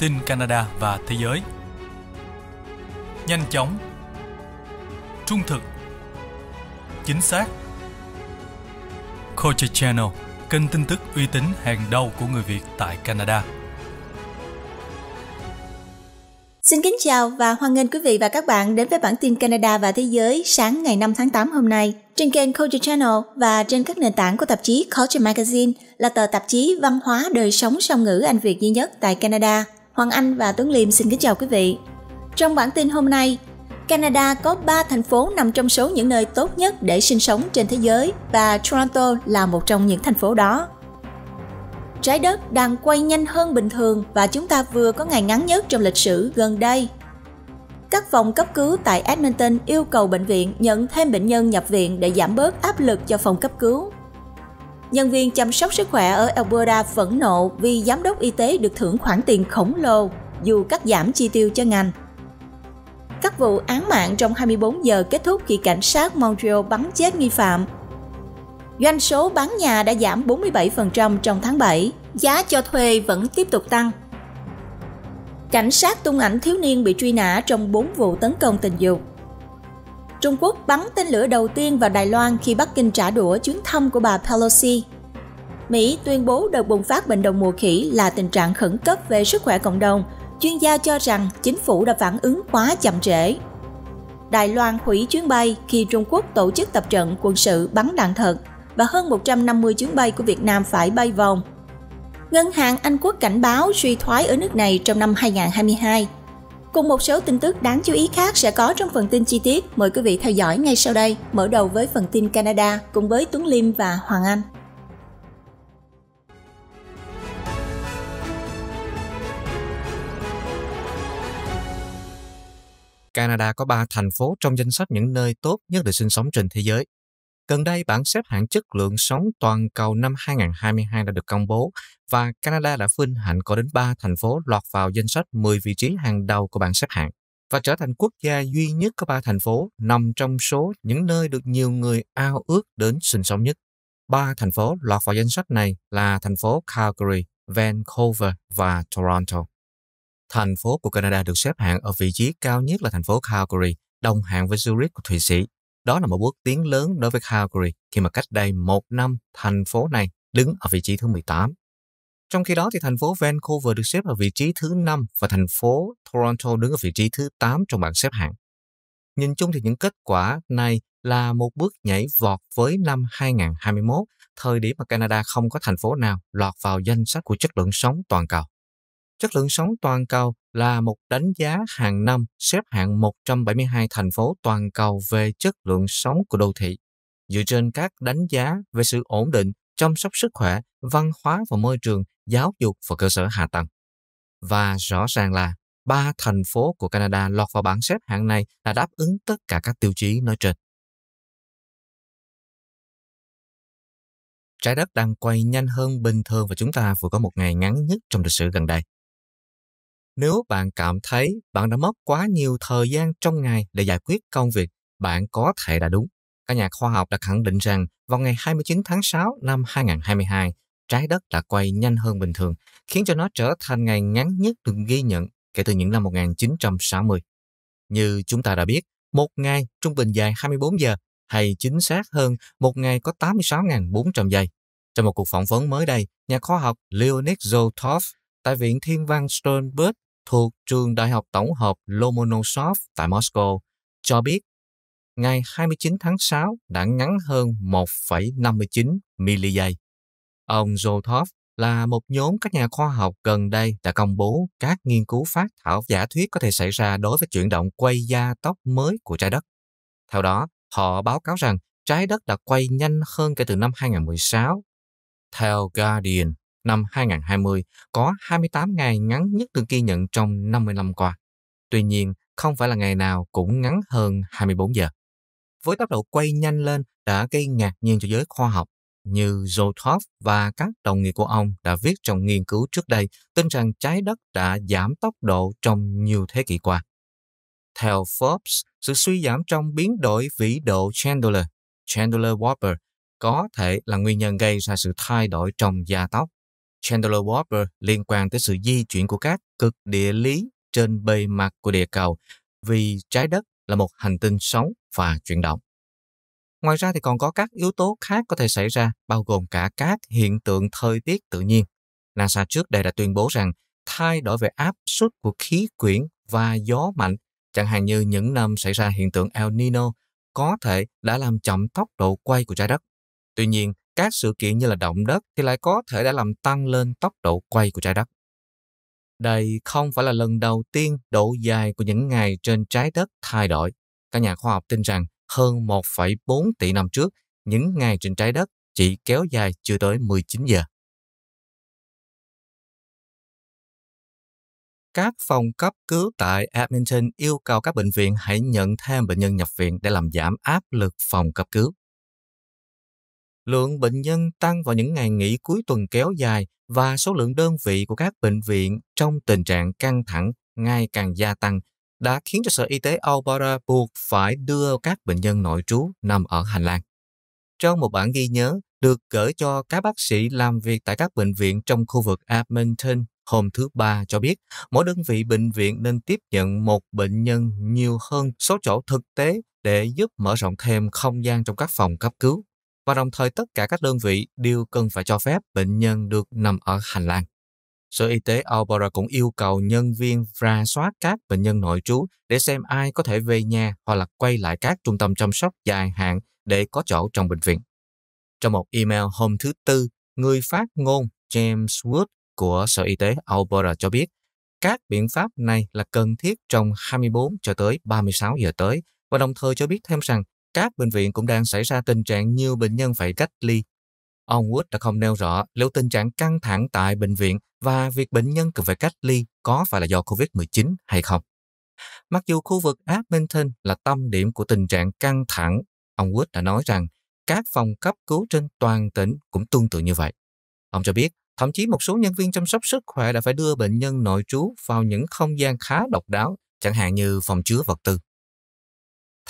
tin Canada và thế giới. Nhanh chóng, trung thực, chính xác. Culture Channel, kênh tin tức uy tín hàng đầu của người Việt tại Canada. Xin kính chào và hoan nghênh quý vị và các bạn đến với bản tin Canada và Thế giới sáng ngày 5 tháng 8 hôm nay trên kênh Culture Channel và trên các nền tảng của tạp chí Culture Magazine là tờ tạp chí văn hóa đời sống song ngữ Anh Việt duy nhất tại Canada. Hoàng Anh và Tuấn Liêm xin kính chào quý vị. Trong bản tin hôm nay, Canada có 3 thành phố nằm trong số những nơi tốt nhất để sinh sống trên thế giới và Toronto là một trong những thành phố đó. Trái đất đang quay nhanh hơn bình thường và chúng ta vừa có ngày ngắn nhất trong lịch sử gần đây. Các phòng cấp cứu tại Edmonton yêu cầu bệnh viện nhận thêm bệnh nhân nhập viện để giảm bớt áp lực cho phòng cấp cứu nhân viên chăm sóc sức khỏe ở Alberta phẫn nộ vì giám đốc y tế được thưởng khoản tiền khổng lồ dù cắt giảm chi tiêu cho ngành. Các vụ án mạng trong 24 giờ kết thúc khi cảnh sát Montreal bắn chết nghi phạm. Doanh số bán nhà đã giảm 47% trong tháng 7, giá cho thuê vẫn tiếp tục tăng. Cảnh sát tung ảnh thiếu niên bị truy nã trong 4 vụ tấn công tình dục. Trung Quốc bắn tên lửa đầu tiên vào Đài Loan khi Bắc Kinh trả đũa chuyến thăm của bà Pelosi. Mỹ tuyên bố đợt bùng phát bệnh đậu mùa khỉ là tình trạng khẩn cấp về sức khỏe cộng đồng. Chuyên gia cho rằng chính phủ đã phản ứng quá chậm trễ. Đài Loan hủy chuyến bay khi Trung Quốc tổ chức tập trận quân sự bắn đạn thật và hơn 150 chuyến bay của Việt Nam phải bay vòng. Ngân hàng Anh Quốc cảnh báo suy thoái ở nước này trong năm 2022 Cùng một số tin tức đáng chú ý khác sẽ có trong phần tin chi tiết. Mời quý vị theo dõi ngay sau đây. Mở đầu với phần tin Canada cùng với Tuấn Liêm và Hoàng Anh. Canada có 3 thành phố trong danh sách những nơi tốt nhất để sinh sống trên thế giới. Gần đây, bảng xếp hạng chất lượng sống toàn cầu năm 2022 đã được công bố và Canada đã vinh hạnh có đến 3 thành phố lọt vào danh sách 10 vị trí hàng đầu của bảng xếp hạng và trở thành quốc gia duy nhất có 3 thành phố nằm trong số những nơi được nhiều người ao ước đến sinh sống nhất. Ba thành phố lọt vào danh sách này là thành phố Calgary, Vancouver và Toronto. Thành phố của Canada được xếp hạng ở vị trí cao nhất là thành phố Calgary, đồng hạng với Zurich của Thụy Sĩ đó là một bước tiến lớn đối với Calgary khi mà cách đây một năm thành phố này đứng ở vị trí thứ 18. Trong khi đó thì thành phố Vancouver được xếp ở vị trí thứ 5 và thành phố Toronto đứng ở vị trí thứ 8 trong bảng xếp hạng. Nhìn chung thì những kết quả này là một bước nhảy vọt với năm 2021, thời điểm mà Canada không có thành phố nào lọt vào danh sách của chất lượng sống toàn cầu. Chất lượng sống toàn cầu là một đánh giá hàng năm xếp hạng 172 thành phố toàn cầu về chất lượng sống của đô thị, dựa trên các đánh giá về sự ổn định, chăm sóc sức khỏe, văn hóa và môi trường, giáo dục và cơ sở hạ tầng. Và rõ ràng là ba thành phố của Canada lọt vào bảng xếp hạng này là đáp ứng tất cả các tiêu chí nói trên. Trái đất đang quay nhanh hơn bình thường và chúng ta vừa có một ngày ngắn nhất trong lịch sử gần đây. Nếu bạn cảm thấy bạn đã mất quá nhiều thời gian trong ngày để giải quyết công việc, bạn có thể đã đúng. Các nhà khoa học đã khẳng định rằng vào ngày 29 tháng 6 năm 2022, trái đất đã quay nhanh hơn bình thường, khiến cho nó trở thành ngày ngắn nhất được ghi nhận kể từ những năm 1960. Như chúng ta đã biết, một ngày trung bình dài 24 giờ, hay chính xác hơn, một ngày có 86.400 giây. Trong một cuộc phỏng vấn mới đây, nhà khoa học Leonid Zotov tại Viện Thiên văn Sternberg thuộc Trường Đại học Tổng hợp Lomonosov tại Moscow, cho biết ngày 29 tháng 6 đã ngắn hơn 1,59 mili giây. Ông Zotov là một nhóm các nhà khoa học gần đây đã công bố các nghiên cứu phát thảo giả thuyết có thể xảy ra đối với chuyển động quay gia tốc mới của trái đất. Theo đó, họ báo cáo rằng trái đất đã quay nhanh hơn kể từ năm 2016. Theo Guardian, năm 2020 có 28 ngày ngắn nhất được ghi nhận trong 50 năm qua. Tuy nhiên, không phải là ngày nào cũng ngắn hơn 24 giờ. Với tốc độ quay nhanh lên đã gây ngạc nhiên cho giới khoa học, như Zotov và các đồng nghiệp của ông đã viết trong nghiên cứu trước đây tin rằng trái đất đã giảm tốc độ trong nhiều thế kỷ qua. Theo Forbes, sự suy giảm trong biến đổi vĩ độ Chandler, Chandler Whopper, có thể là nguyên nhân gây ra sự thay đổi trong gia tốc Chandler Whopper liên quan tới sự di chuyển của các cực địa lý trên bề mặt của địa cầu vì trái đất là một hành tinh sống và chuyển động. Ngoài ra thì còn có các yếu tố khác có thể xảy ra, bao gồm cả các hiện tượng thời tiết tự nhiên. NASA trước đây đã tuyên bố rằng thay đổi về áp suất của khí quyển và gió mạnh, chẳng hạn như những năm xảy ra hiện tượng El Nino, có thể đã làm chậm tốc độ quay của trái đất. Tuy nhiên, các sự kiện như là động đất thì lại có thể đã làm tăng lên tốc độ quay của trái đất. Đây không phải là lần đầu tiên độ dài của những ngày trên trái đất thay đổi. Các nhà khoa học tin rằng hơn 1,4 tỷ năm trước, những ngày trên trái đất chỉ kéo dài chưa tới 19 giờ. Các phòng cấp cứu tại Edmonton yêu cầu các bệnh viện hãy nhận thêm bệnh nhân nhập viện để làm giảm áp lực phòng cấp cứu. Lượng bệnh nhân tăng vào những ngày nghỉ cuối tuần kéo dài và số lượng đơn vị của các bệnh viện trong tình trạng căng thẳng ngày càng gia tăng đã khiến cho Sở Y tế Alberta buộc phải đưa các bệnh nhân nội trú nằm ở hành lang. Trong một bản ghi nhớ được gửi cho các bác sĩ làm việc tại các bệnh viện trong khu vực Edmonton hôm thứ Ba cho biết mỗi đơn vị bệnh viện nên tiếp nhận một bệnh nhân nhiều hơn số chỗ thực tế để giúp mở rộng thêm không gian trong các phòng cấp cứu và đồng thời tất cả các đơn vị đều cần phải cho phép bệnh nhân được nằm ở hành lang. Sở Y tế Alberta cũng yêu cầu nhân viên ra soát các bệnh nhân nội trú để xem ai có thể về nhà hoặc là quay lại các trung tâm chăm sóc dài hạn để có chỗ trong bệnh viện. Trong một email hôm thứ Tư, người phát ngôn James Wood của Sở Y tế Alberta cho biết các biện pháp này là cần thiết trong 24 cho tới 36 giờ tới và đồng thời cho biết thêm rằng các bệnh viện cũng đang xảy ra tình trạng nhiều bệnh nhân phải cách ly. Ông Wood đã không nêu rõ liệu tình trạng căng thẳng tại bệnh viện và việc bệnh nhân cần phải cách ly có phải là do COVID-19 hay không. Mặc dù khu vực Edmonton là tâm điểm của tình trạng căng thẳng, ông Wood đã nói rằng các phòng cấp cứu trên toàn tỉnh cũng tương tự như vậy. Ông cho biết, thậm chí một số nhân viên chăm sóc sức khỏe đã phải đưa bệnh nhân nội trú vào những không gian khá độc đáo, chẳng hạn như phòng chứa vật tư.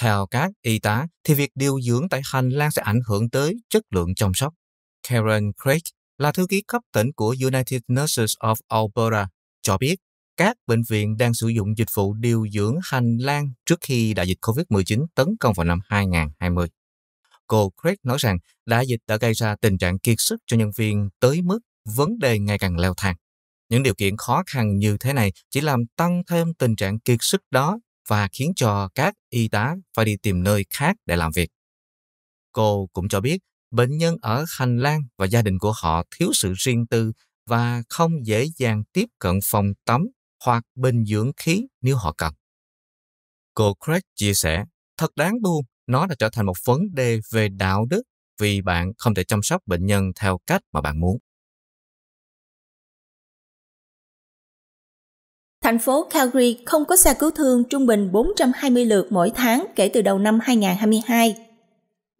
Theo các y tá, thì việc điều dưỡng tại hành lang sẽ ảnh hưởng tới chất lượng chăm sóc. Karen Craig là thư ký cấp tỉnh của United Nurses of Alberta, cho biết các bệnh viện đang sử dụng dịch vụ điều dưỡng hành lang trước khi đại dịch COVID-19 tấn công vào năm 2020. Cô Craig nói rằng đại dịch đã gây ra tình trạng kiệt sức cho nhân viên tới mức vấn đề ngày càng leo thang. Những điều kiện khó khăn như thế này chỉ làm tăng thêm tình trạng kiệt sức đó và khiến cho các y tá phải đi tìm nơi khác để làm việc. Cô cũng cho biết bệnh nhân ở hành lang và gia đình của họ thiếu sự riêng tư và không dễ dàng tiếp cận phòng tắm hoặc bình dưỡng khí nếu họ cần. Cô Craig chia sẻ, thật đáng buồn, nó đã trở thành một vấn đề về đạo đức vì bạn không thể chăm sóc bệnh nhân theo cách mà bạn muốn. Thành phố Calgary không có xe cứu thương trung bình 420 lượt mỗi tháng kể từ đầu năm 2022.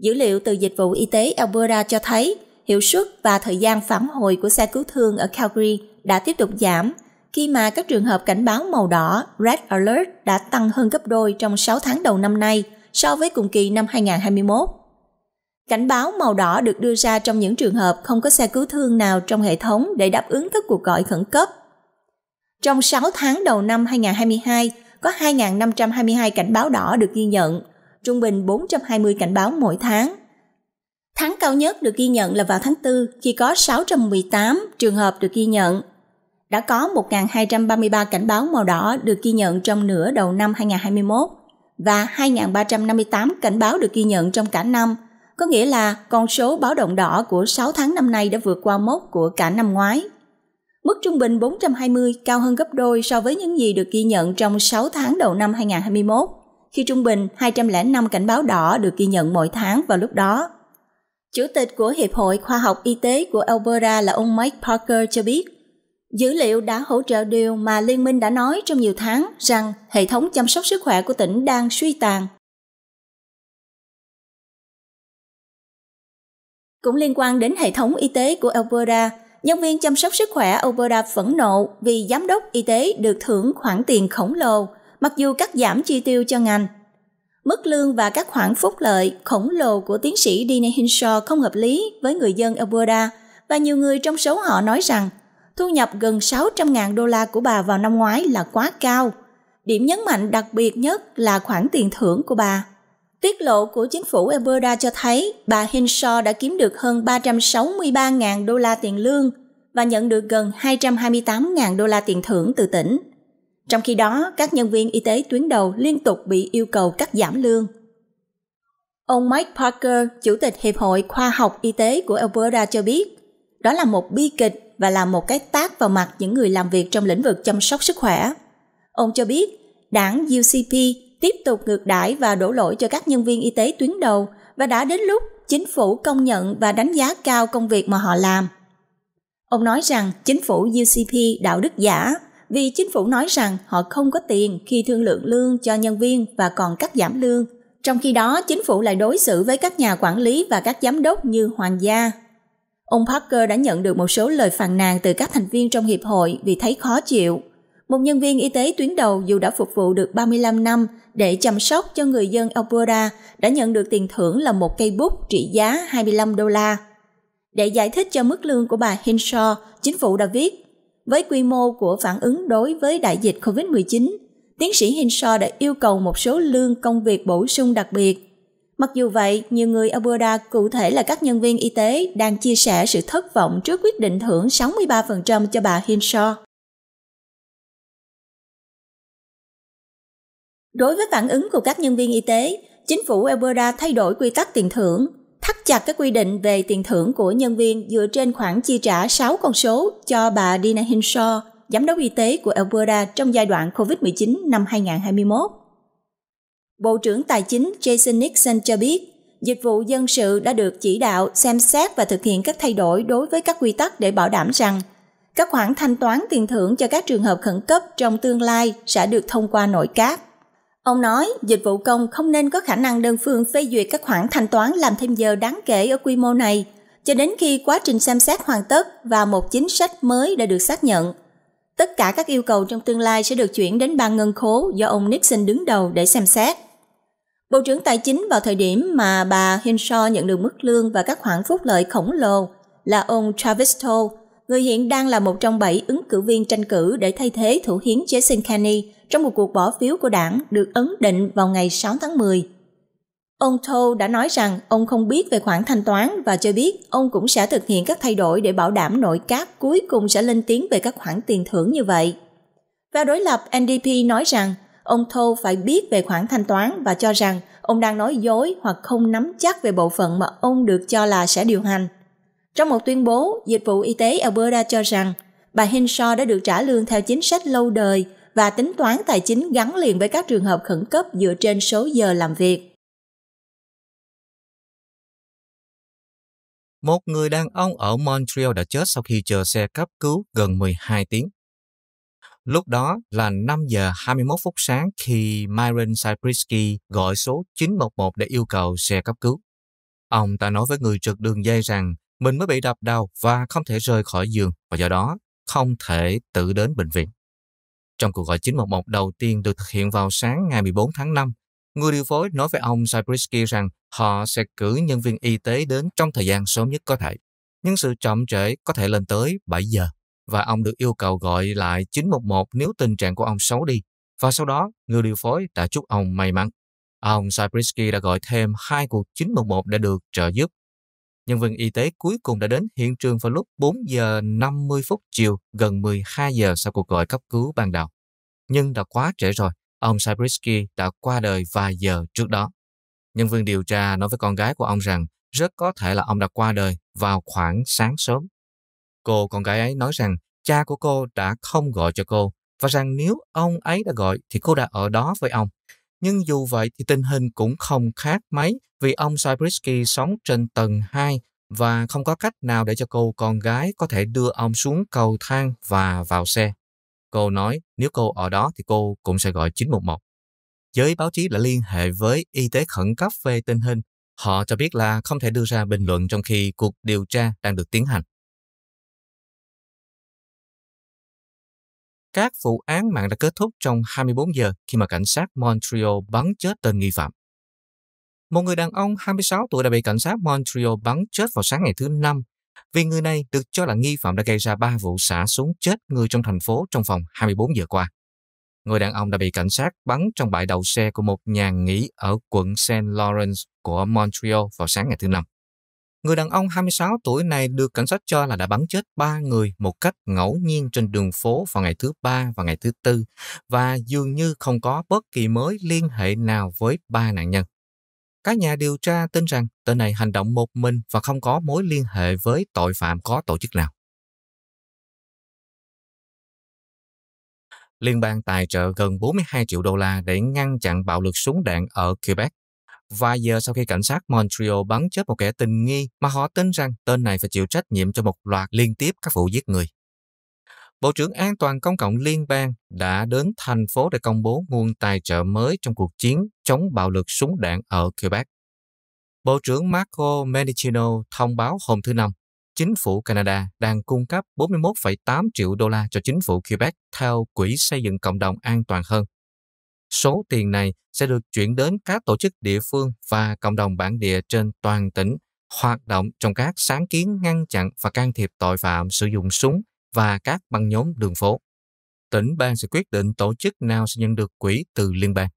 Dữ liệu từ dịch vụ y tế Alberta cho thấy hiệu suất và thời gian phản hồi của xe cứu thương ở Calgary đã tiếp tục giảm khi mà các trường hợp cảnh báo màu đỏ Red Alert đã tăng hơn gấp đôi trong 6 tháng đầu năm nay so với cùng kỳ năm 2021. Cảnh báo màu đỏ được đưa ra trong những trường hợp không có xe cứu thương nào trong hệ thống để đáp ứng các cuộc gọi khẩn cấp trong 6 tháng đầu năm 2022, có 2.522 cảnh báo đỏ được ghi nhận, trung bình 420 cảnh báo mỗi tháng. Tháng cao nhất được ghi nhận là vào tháng 4 khi có 618 trường hợp được ghi nhận. Đã có 1.233 cảnh báo màu đỏ được ghi nhận trong nửa đầu năm 2021 và 2.358 cảnh báo được ghi nhận trong cả năm, có nghĩa là con số báo động đỏ của 6 tháng năm nay đã vượt qua mốc của cả năm ngoái. Mức trung bình 420 cao hơn gấp đôi so với những gì được ghi nhận trong 6 tháng đầu năm 2021, khi trung bình 205 cảnh báo đỏ được ghi nhận mỗi tháng vào lúc đó. Chủ tịch của Hiệp hội Khoa học Y tế của Alberta là ông Mike Parker cho biết, dữ liệu đã hỗ trợ điều mà liên minh đã nói trong nhiều tháng rằng hệ thống chăm sóc sức khỏe của tỉnh đang suy tàn. Cũng liên quan đến hệ thống y tế của Alberta, nhân viên chăm sóc sức khỏe Alberta phẫn nộ vì giám đốc y tế được thưởng khoản tiền khổng lồ, mặc dù cắt giảm chi tiêu cho ngành. Mức lương và các khoản phúc lợi khổng lồ của tiến sĩ Dina Hinshaw không hợp lý với người dân Alberta và nhiều người trong số họ nói rằng thu nhập gần 600.000 đô la của bà vào năm ngoái là quá cao. Điểm nhấn mạnh đặc biệt nhất là khoản tiền thưởng của bà. Tiết lộ của chính phủ Alberta cho thấy bà Hinshaw đã kiếm được hơn 363.000 đô la tiền lương và nhận được gần 228.000 đô la tiền thưởng từ tỉnh. Trong khi đó, các nhân viên y tế tuyến đầu liên tục bị yêu cầu cắt giảm lương. Ông Mike Parker, Chủ tịch Hiệp hội Khoa học Y tế của Alberta cho biết, đó là một bi kịch và là một cái tác vào mặt những người làm việc trong lĩnh vực chăm sóc sức khỏe. Ông cho biết, đảng UCP tiếp tục ngược đãi và đổ lỗi cho các nhân viên y tế tuyến đầu và đã đến lúc chính phủ công nhận và đánh giá cao công việc mà họ làm. Ông nói rằng chính phủ UCP đạo đức giả vì chính phủ nói rằng họ không có tiền khi thương lượng lương cho nhân viên và còn cắt giảm lương. Trong khi đó, chính phủ lại đối xử với các nhà quản lý và các giám đốc như hoàng gia. Ông Parker đã nhận được một số lời phàn nàn từ các thành viên trong hiệp hội vì thấy khó chịu một nhân viên y tế tuyến đầu dù đã phục vụ được 35 năm để chăm sóc cho người dân Alberta đã nhận được tiền thưởng là một cây bút trị giá 25 đô la. Để giải thích cho mức lương của bà Hinshaw, chính phủ đã viết, với quy mô của phản ứng đối với đại dịch COVID-19, tiến sĩ Hinshaw đã yêu cầu một số lương công việc bổ sung đặc biệt. Mặc dù vậy, nhiều người Alberta, cụ thể là các nhân viên y tế, đang chia sẻ sự thất vọng trước quyết định thưởng 63% cho bà Hinshaw. Đối với phản ứng của các nhân viên y tế, chính phủ Alberta thay đổi quy tắc tiền thưởng, thắt chặt các quy định về tiền thưởng của nhân viên dựa trên khoản chi trả 6 con số cho bà Dina Hinshaw, giám đốc y tế của Alberta trong giai đoạn COVID-19 năm 2021. Bộ trưởng Tài chính Jason Nixon cho biết, dịch vụ dân sự đã được chỉ đạo xem xét và thực hiện các thay đổi đối với các quy tắc để bảo đảm rằng các khoản thanh toán tiền thưởng cho các trường hợp khẩn cấp trong tương lai sẽ được thông qua nội các. Ông nói dịch vụ công không nên có khả năng đơn phương phê duyệt các khoản thanh toán làm thêm giờ đáng kể ở quy mô này, cho đến khi quá trình xem xét hoàn tất và một chính sách mới đã được xác nhận. Tất cả các yêu cầu trong tương lai sẽ được chuyển đến ban ngân khố do ông Nixon đứng đầu để xem xét. Bộ trưởng Tài chính vào thời điểm mà bà Hinshaw nhận được mức lương và các khoản phúc lợi khổng lồ là ông Travis Toll, người hiện đang là một trong bảy ứng cử viên tranh cử để thay thế thủ hiến Jason Kenney trong một cuộc bỏ phiếu của đảng được ấn định vào ngày 6 tháng 10. Ông Thô đã nói rằng ông không biết về khoản thanh toán và cho biết ông cũng sẽ thực hiện các thay đổi để bảo đảm nội các cuối cùng sẽ lên tiếng về các khoản tiền thưởng như vậy. Và đối lập NDP nói rằng ông Thô phải biết về khoản thanh toán và cho rằng ông đang nói dối hoặc không nắm chắc về bộ phận mà ông được cho là sẽ điều hành. Trong một tuyên bố, Dịch vụ Y tế Alberta cho rằng bà Hinshaw đã được trả lương theo chính sách lâu đời và tính toán tài chính gắn liền với các trường hợp khẩn cấp dựa trên số giờ làm việc. Một người đàn ông ở Montreal đã chết sau khi chờ xe cấp cứu gần 12 tiếng. Lúc đó là 5 giờ 21 phút sáng khi Myron Sapriski gọi số 911 để yêu cầu xe cấp cứu. Ông ta nói với người trực đường dây rằng mình mới bị đập đầu và không thể rời khỏi giường và do đó không thể tự đến bệnh viện. Trong cuộc gọi 911 đầu tiên được thực hiện vào sáng ngày 14 tháng 5, người điều phối nói với ông Zabriskie rằng họ sẽ cử nhân viên y tế đến trong thời gian sớm nhất có thể. Nhưng sự chậm trễ có thể lên tới 7 giờ và ông được yêu cầu gọi lại 911 nếu tình trạng của ông xấu đi. Và sau đó, người điều phối đã chúc ông may mắn. Ông Zabriskie đã gọi thêm hai cuộc 911 để được trợ giúp nhân viên y tế cuối cùng đã đến hiện trường vào lúc 4 giờ 50 phút chiều, gần 12 giờ sau cuộc gọi cấp cứu ban đầu. Nhưng đã quá trễ rồi, ông Sabrisky đã qua đời vài giờ trước đó. Nhân viên điều tra nói với con gái của ông rằng rất có thể là ông đã qua đời vào khoảng sáng sớm. Cô con gái ấy nói rằng cha của cô đã không gọi cho cô và rằng nếu ông ấy đã gọi thì cô đã ở đó với ông. Nhưng dù vậy thì tình hình cũng không khác mấy vì ông Zabriskie sống trên tầng 2 và không có cách nào để cho cô con gái có thể đưa ông xuống cầu thang và vào xe. Cô nói nếu cô ở đó thì cô cũng sẽ gọi 911. Giới báo chí đã liên hệ với y tế khẩn cấp về tình hình. Họ cho biết là không thể đưa ra bình luận trong khi cuộc điều tra đang được tiến hành. Các vụ án mạng đã kết thúc trong 24 giờ khi mà cảnh sát Montreal bắn chết tên nghi phạm. Một người đàn ông 26 tuổi đã bị cảnh sát Montreal bắn chết vào sáng ngày thứ Năm vì người này được cho là nghi phạm đã gây ra 3 vụ xả súng chết người trong thành phố trong vòng 24 giờ qua. Người đàn ông đã bị cảnh sát bắn trong bãi đậu xe của một nhà nghỉ ở quận Saint Lawrence của Montreal vào sáng ngày thứ Năm. Người đàn ông 26 tuổi này được cảnh sát cho là đã bắn chết ba người một cách ngẫu nhiên trên đường phố vào ngày thứ ba và ngày thứ tư và dường như không có bất kỳ mối liên hệ nào với ba nạn nhân. Các nhà điều tra tin rằng tên này hành động một mình và không có mối liên hệ với tội phạm có tổ chức nào. Liên bang tài trợ gần 42 triệu đô la để ngăn chặn bạo lực súng đạn ở Quebec Vài giờ sau khi cảnh sát Montreal bắn chết một kẻ tình nghi mà họ tin rằng tên này phải chịu trách nhiệm cho một loạt liên tiếp các vụ giết người. Bộ trưởng An toàn Công cộng Liên bang đã đến thành phố để công bố nguồn tài trợ mới trong cuộc chiến chống bạo lực súng đạn ở Quebec. Bộ trưởng Marco Mendicino thông báo hôm thứ Năm, chính phủ Canada đang cung cấp 41,8 triệu đô la cho chính phủ Quebec theo Quỹ xây dựng cộng đồng an toàn hơn số tiền này sẽ được chuyển đến các tổ chức địa phương và cộng đồng bản địa trên toàn tỉnh hoạt động trong các sáng kiến ngăn chặn và can thiệp tội phạm sử dụng súng và các băng nhóm đường phố. Tỉnh bang sẽ quyết định tổ chức nào sẽ nhận được quỹ từ liên bang.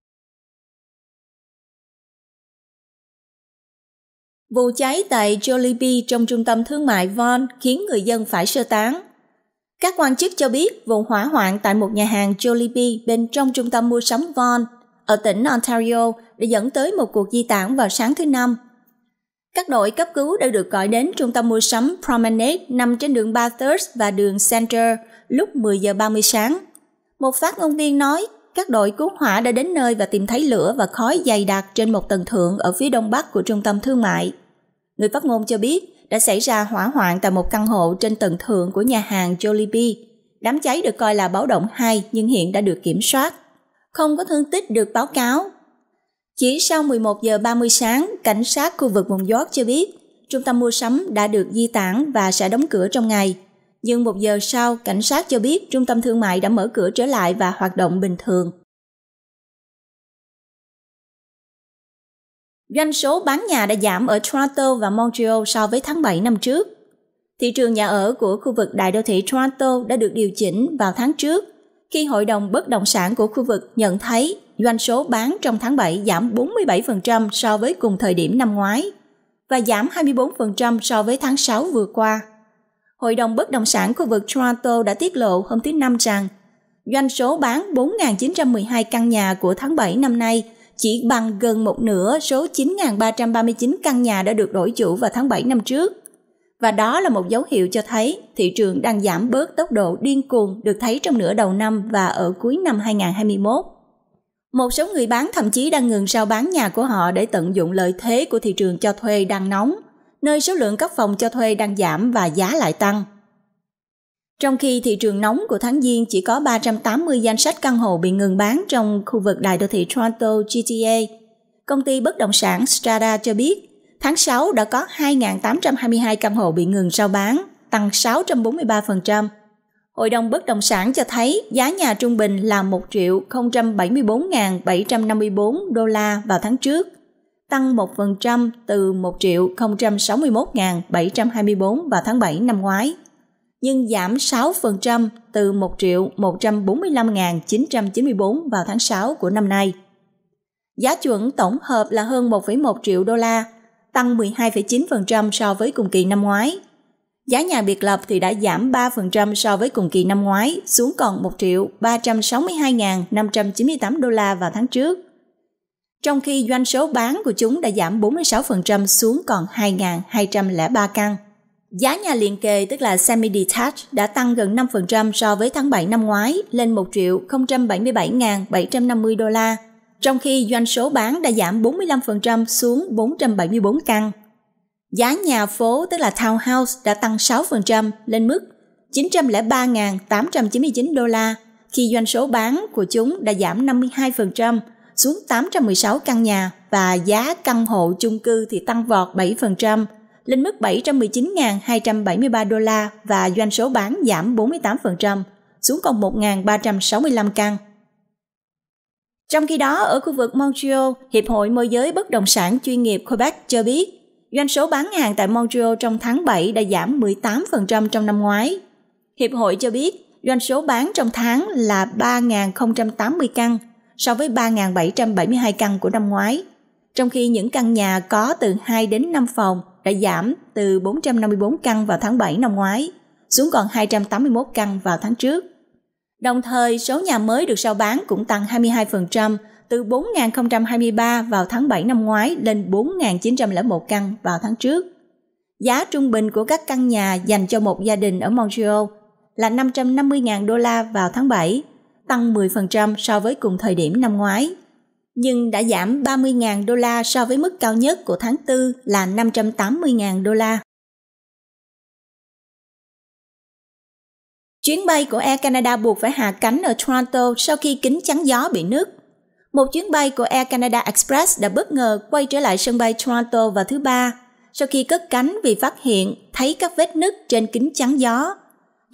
Vụ cháy tại Jollibee trong trung tâm thương mại Von khiến người dân phải sơ tán. Các quan chức cho biết vụ hỏa hoạn tại một nhà hàng Jollibee bên trong trung tâm mua sắm Vaughan ở tỉnh Ontario đã dẫn tới một cuộc di tản vào sáng thứ Năm. Các đội cấp cứu đã được gọi đến trung tâm mua sắm Promenade nằm trên đường Bathurst và đường Center lúc 10 giờ 30 sáng. Một phát ngôn viên nói, các đội cứu hỏa đã đến nơi và tìm thấy lửa và khói dày đặc trên một tầng thượng ở phía đông bắc của trung tâm thương mại. Người phát ngôn cho biết, đã xảy ra hỏa hoạn tại một căn hộ trên tầng thượng của nhà hàng Jollibee. Đám cháy được coi là báo động 2 nhưng hiện đã được kiểm soát. Không có thương tích được báo cáo. Chỉ sau 11 giờ 30 sáng, cảnh sát khu vực vùng York cho biết trung tâm mua sắm đã được di tản và sẽ đóng cửa trong ngày. Nhưng một giờ sau, cảnh sát cho biết trung tâm thương mại đã mở cửa trở lại và hoạt động bình thường. Doanh số bán nhà đã giảm ở Toronto và Montreal so với tháng 7 năm trước. Thị trường nhà ở của khu vực đại đô thị Toronto đã được điều chỉnh vào tháng trước khi Hội đồng Bất động sản của khu vực nhận thấy doanh số bán trong tháng 7 giảm 47% so với cùng thời điểm năm ngoái và giảm 24% so với tháng 6 vừa qua. Hội đồng Bất động sản khu vực Toronto đã tiết lộ hôm thứ Năm rằng doanh số bán 4.912 căn nhà của tháng 7 năm nay chỉ bằng gần một nửa số 9.339 căn nhà đã được đổi chủ vào tháng 7 năm trước. Và đó là một dấu hiệu cho thấy thị trường đang giảm bớt tốc độ điên cuồng được thấy trong nửa đầu năm và ở cuối năm 2021. Một số người bán thậm chí đang ngừng sao bán nhà của họ để tận dụng lợi thế của thị trường cho thuê đang nóng, nơi số lượng các phòng cho thuê đang giảm và giá lại tăng. Trong khi thị trường nóng của tháng Giêng chỉ có 380 danh sách căn hộ bị ngừng bán trong khu vực đại đô thị Toronto GTA, công ty bất động sản Strada cho biết tháng 6 đã có 2.822 căn hộ bị ngừng sau bán, tăng 643%. Hội đồng bất động sản cho thấy giá nhà trung bình là 1 074.754 đô la vào tháng trước, tăng 1% từ 1 061.724 vào tháng 7 năm ngoái nhưng giảm 6% từ 1 triệu 145.994 vào tháng 6 của năm nay. Giá chuẩn tổng hợp là hơn 1,1 triệu đô la, tăng 12,9% so với cùng kỳ năm ngoái. Giá nhà biệt lập thì đã giảm 3% so với cùng kỳ năm ngoái, xuống còn 1 triệu 362.598 đô la vào tháng trước. Trong khi doanh số bán của chúng đã giảm 46% xuống còn 2.203 căn. Giá nhà liền kề tức là semi-detached đã tăng gần 5% so với tháng 7 năm ngoái lên 1 triệu 077.750 đô la, trong khi doanh số bán đã giảm 45% xuống 474 căn. Giá nhà phố tức là townhouse đã tăng 6% lên mức 903.899 đô la, khi doanh số bán của chúng đã giảm 52% xuống 816 căn nhà và giá căn hộ chung cư thì tăng vọt 7%, lên mức 719.273 đô la và doanh số bán giảm 48%, xuống còn 1.365 căn. Trong khi đó, ở khu vực Montreal, Hiệp hội Môi giới Bất động sản chuyên nghiệp Quebec cho biết, doanh số bán hàng tại Montreal trong tháng 7 đã giảm 18% trong năm ngoái. Hiệp hội cho biết, doanh số bán trong tháng là 3.080 căn so với 3.772 căn của năm ngoái, trong khi những căn nhà có từ 2 đến 5 phòng đã giảm từ 454 căn vào tháng 7 năm ngoái xuống còn 281 căn vào tháng trước. Đồng thời, số nhà mới được sao bán cũng tăng 22% từ 4.023 vào tháng 7 năm ngoái lên 4.901 căn vào tháng trước. Giá trung bình của các căn nhà dành cho một gia đình ở Montreal là 550.000 đô la vào tháng 7, tăng 10% so với cùng thời điểm năm ngoái nhưng đã giảm 30.000 đô la so với mức cao nhất của tháng 4 là 580.000 đô la. Chuyến bay của Air Canada buộc phải hạ cánh ở Toronto sau khi kính chắn gió bị nứt. Một chuyến bay của Air Canada Express đã bất ngờ quay trở lại sân bay Toronto vào thứ Ba sau khi cất cánh vì phát hiện thấy các vết nứt trên kính chắn gió.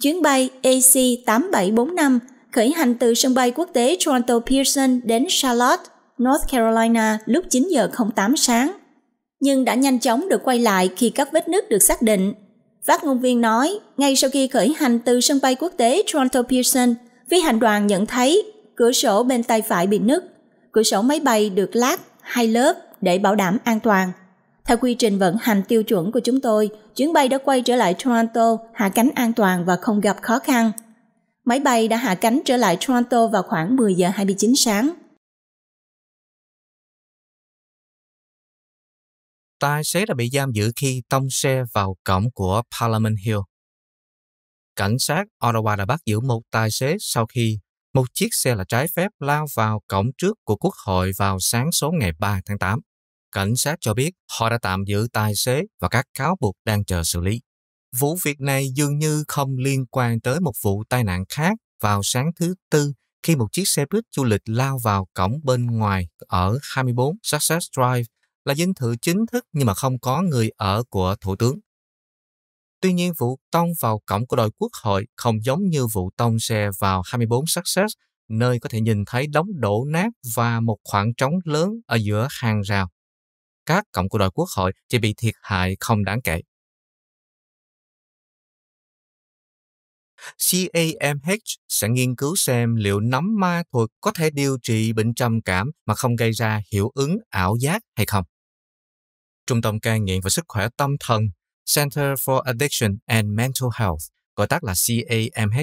Chuyến bay AC 8745 khởi hành từ sân bay quốc tế Toronto Pearson đến Charlotte North Carolina lúc 9 giờ 08 sáng, nhưng đã nhanh chóng được quay lại khi các vết nứt được xác định. Phát ngôn viên nói, ngay sau khi khởi hành từ sân bay quốc tế Toronto Pearson, phi hành đoàn nhận thấy cửa sổ bên tay phải bị nứt, cửa sổ máy bay được lát hai lớp để bảo đảm an toàn. Theo quy trình vận hành tiêu chuẩn của chúng tôi, chuyến bay đã quay trở lại Toronto, hạ cánh an toàn và không gặp khó khăn. Máy bay đã hạ cánh trở lại Toronto vào khoảng 10 giờ 29 sáng. tài xế đã bị giam giữ khi tông xe vào cổng của Parliament Hill. Cảnh sát Ottawa đã bắt giữ một tài xế sau khi một chiếc xe là trái phép lao vào cổng trước của Quốc hội vào sáng số ngày 3 tháng 8. Cảnh sát cho biết họ đã tạm giữ tài xế và các cáo buộc đang chờ xử lý. Vụ việc này dường như không liên quan tới một vụ tai nạn khác vào sáng thứ Tư khi một chiếc xe buýt du lịch lao vào cổng bên ngoài ở 24 Success Drive là dinh thự chính thức nhưng mà không có người ở của thủ tướng. Tuy nhiên, vụ tông vào cổng của đội quốc hội không giống như vụ tông xe vào 24 Success, nơi có thể nhìn thấy đống đổ nát và một khoảng trống lớn ở giữa hàng rào. Các cổng của đội quốc hội chỉ bị thiệt hại không đáng kể. CAMH sẽ nghiên cứu xem liệu nấm ma thuật có thể điều trị bệnh trầm cảm mà không gây ra hiệu ứng ảo giác hay không. Trung tâm cai nghiện và sức khỏe tâm thần Center for Addiction and Mental Health, gọi tắt là CAMH,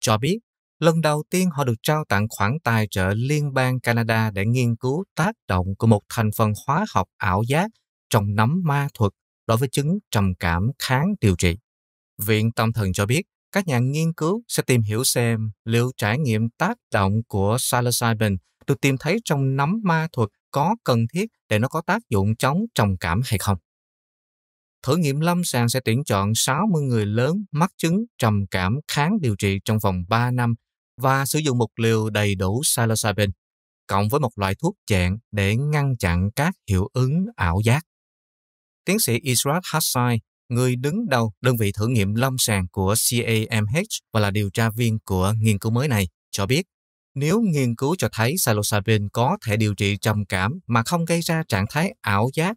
cho biết lần đầu tiên họ được trao tặng khoản tài trợ liên bang Canada để nghiên cứu tác động của một thành phần hóa học ảo giác trong nấm ma thuật đối với chứng trầm cảm kháng điều trị. Viện Tâm thần cho biết các nhà nghiên cứu sẽ tìm hiểu xem liệu trải nghiệm tác động của psilocybin được tìm thấy trong nấm ma thuật có cần thiết để nó có tác dụng chống trầm cảm hay không. Thử nghiệm lâm sàng sẽ tuyển chọn 60 người lớn mắc chứng trầm cảm kháng điều trị trong vòng 3 năm và sử dụng một liều đầy đủ psilocybin cộng với một loại thuốc chẹn để ngăn chặn các hiệu ứng ảo giác. Tiến sĩ Israel Hassai người đứng đầu đơn vị thử nghiệm lâm sàng của CAMH và là điều tra viên của nghiên cứu mới này, cho biết nếu nghiên cứu cho thấy psilocybin có thể điều trị trầm cảm mà không gây ra trạng thái ảo giác,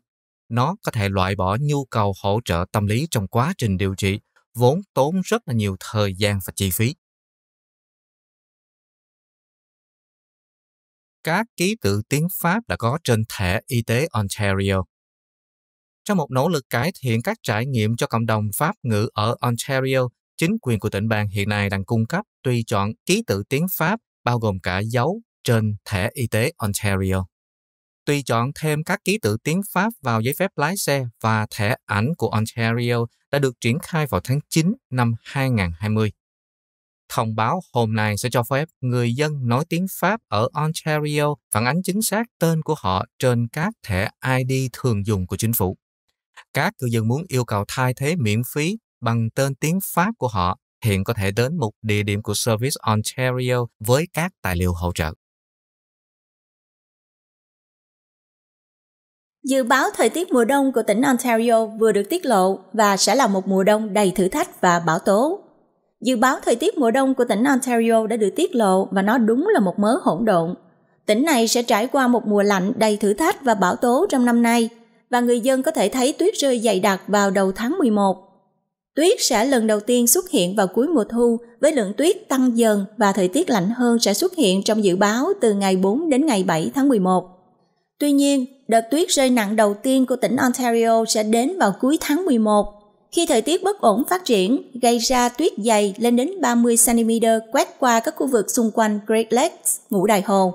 nó có thể loại bỏ nhu cầu hỗ trợ tâm lý trong quá trình điều trị vốn tốn rất là nhiều thời gian và chi phí. Các ký tự tiếng Pháp đã có trên thẻ y tế Ontario trong một nỗ lực cải thiện các trải nghiệm cho cộng đồng Pháp ngữ ở Ontario, chính quyền của tỉnh bang hiện nay đang cung cấp tùy chọn ký tự tiếng Pháp bao gồm cả dấu trên thẻ y tế Ontario. Tùy chọn thêm các ký tự tiếng Pháp vào giấy phép lái xe và thẻ ảnh của Ontario đã được triển khai vào tháng 9 năm 2020. Thông báo hôm nay sẽ cho phép người dân nói tiếng Pháp ở Ontario phản ánh chính xác tên của họ trên các thẻ ID thường dùng của chính phủ các cư dân muốn yêu cầu thay thế miễn phí bằng tên tiếng Pháp của họ hiện có thể đến một địa điểm của Service Ontario với các tài liệu hỗ trợ. Dự báo thời tiết mùa đông của tỉnh Ontario vừa được tiết lộ và sẽ là một mùa đông đầy thử thách và bão tố. Dự báo thời tiết mùa đông của tỉnh Ontario đã được tiết lộ và nó đúng là một mớ hỗn độn. Tỉnh này sẽ trải qua một mùa lạnh đầy thử thách và bão tố trong năm nay, và người dân có thể thấy tuyết rơi dày đặc vào đầu tháng 11. Tuyết sẽ lần đầu tiên xuất hiện vào cuối mùa thu với lượng tuyết tăng dần và thời tiết lạnh hơn sẽ xuất hiện trong dự báo từ ngày 4 đến ngày 7 tháng 11. Tuy nhiên, đợt tuyết rơi nặng đầu tiên của tỉnh Ontario sẽ đến vào cuối tháng 11 khi thời tiết bất ổn phát triển, gây ra tuyết dày lên đến 30cm quét qua các khu vực xung quanh Great Lakes, ngũ đại hồ.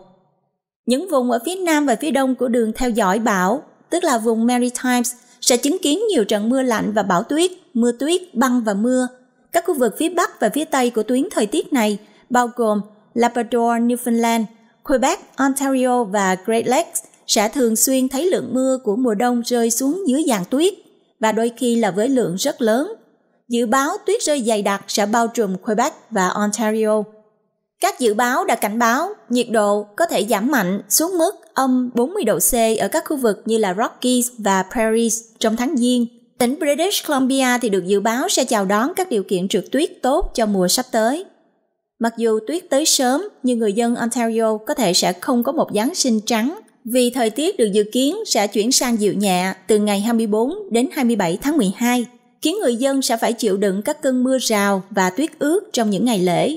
Những vùng ở phía nam và phía đông của đường theo dõi bão tức là vùng Maritimes, sẽ chứng kiến nhiều trận mưa lạnh và bão tuyết, mưa tuyết, băng và mưa. Các khu vực phía Bắc và phía Tây của tuyến thời tiết này bao gồm Labrador, Newfoundland, Quebec, Ontario và Great Lakes sẽ thường xuyên thấy lượng mưa của mùa đông rơi xuống dưới dạng tuyết và đôi khi là với lượng rất lớn. Dự báo tuyết rơi dày đặc sẽ bao trùm Quebec và Ontario. Các dự báo đã cảnh báo nhiệt độ có thể giảm mạnh xuống mức âm 40 độ C ở các khu vực như là Rockies và Prairies trong tháng Giêng. Tỉnh British Columbia thì được dự báo sẽ chào đón các điều kiện trượt tuyết tốt cho mùa sắp tới. Mặc dù tuyết tới sớm, nhưng người dân Ontario có thể sẽ không có một Giáng sinh trắng vì thời tiết được dự kiến sẽ chuyển sang dịu nhẹ từ ngày 24 đến 27 tháng 12, khiến người dân sẽ phải chịu đựng các cơn mưa rào và tuyết ướt trong những ngày lễ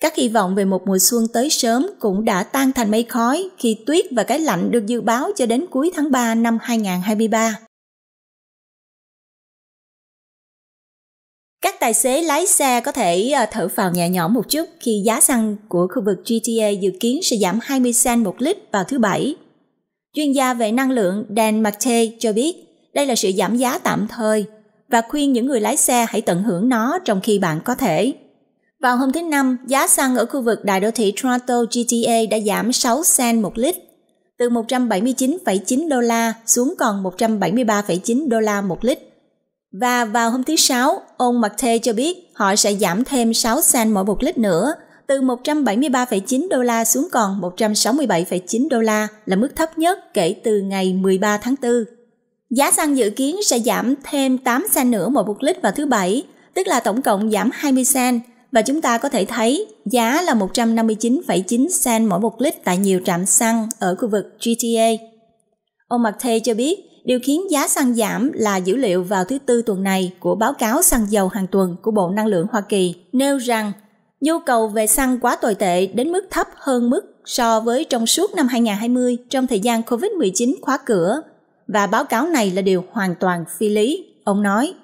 các hy vọng về một mùa xuân tới sớm cũng đã tan thành mây khói khi tuyết và cái lạnh được dự báo cho đến cuối tháng 3 năm 2023. Các tài xế lái xe có thể ờ, thở phào nhẹ nhõm một chút khi giá xăng của khu vực GTA dự kiến sẽ giảm 20 cent một lít vào thứ Bảy. Chuyên gia về năng lượng Dan McTay cho biết đây là sự giảm giá tạm thời và khuyên những người lái xe hãy tận hưởng nó trong khi bạn có thể. Vào hôm thứ Năm, giá xăng ở khu vực đại đô thị Toronto GTA đã giảm 6 cent một lít, từ 179,9 đô la xuống còn 173,9 đô la một lít. Và vào hôm thứ Sáu, ông McTay cho biết họ sẽ giảm thêm 6 cent mỗi một lít nữa, từ 173,9 đô la xuống còn 167,9 đô la là mức thấp nhất kể từ ngày 13 tháng 4. Giá xăng dự kiến sẽ giảm thêm 8 cent nữa mỗi một lít vào thứ Bảy, tức là tổng cộng giảm 20 cent và chúng ta có thể thấy giá là 159,9 cent mỗi một lít tại nhiều trạm xăng ở khu vực GTA. Ông McTay cho biết điều khiến giá xăng giảm là dữ liệu vào thứ Tư tuần này của báo cáo xăng dầu hàng tuần của Bộ Năng lượng Hoa Kỳ nêu rằng nhu cầu về xăng quá tồi tệ đến mức thấp hơn mức so với trong suốt năm 2020 trong thời gian COVID-19 khóa cửa và báo cáo này là điều hoàn toàn phi lý, ông nói.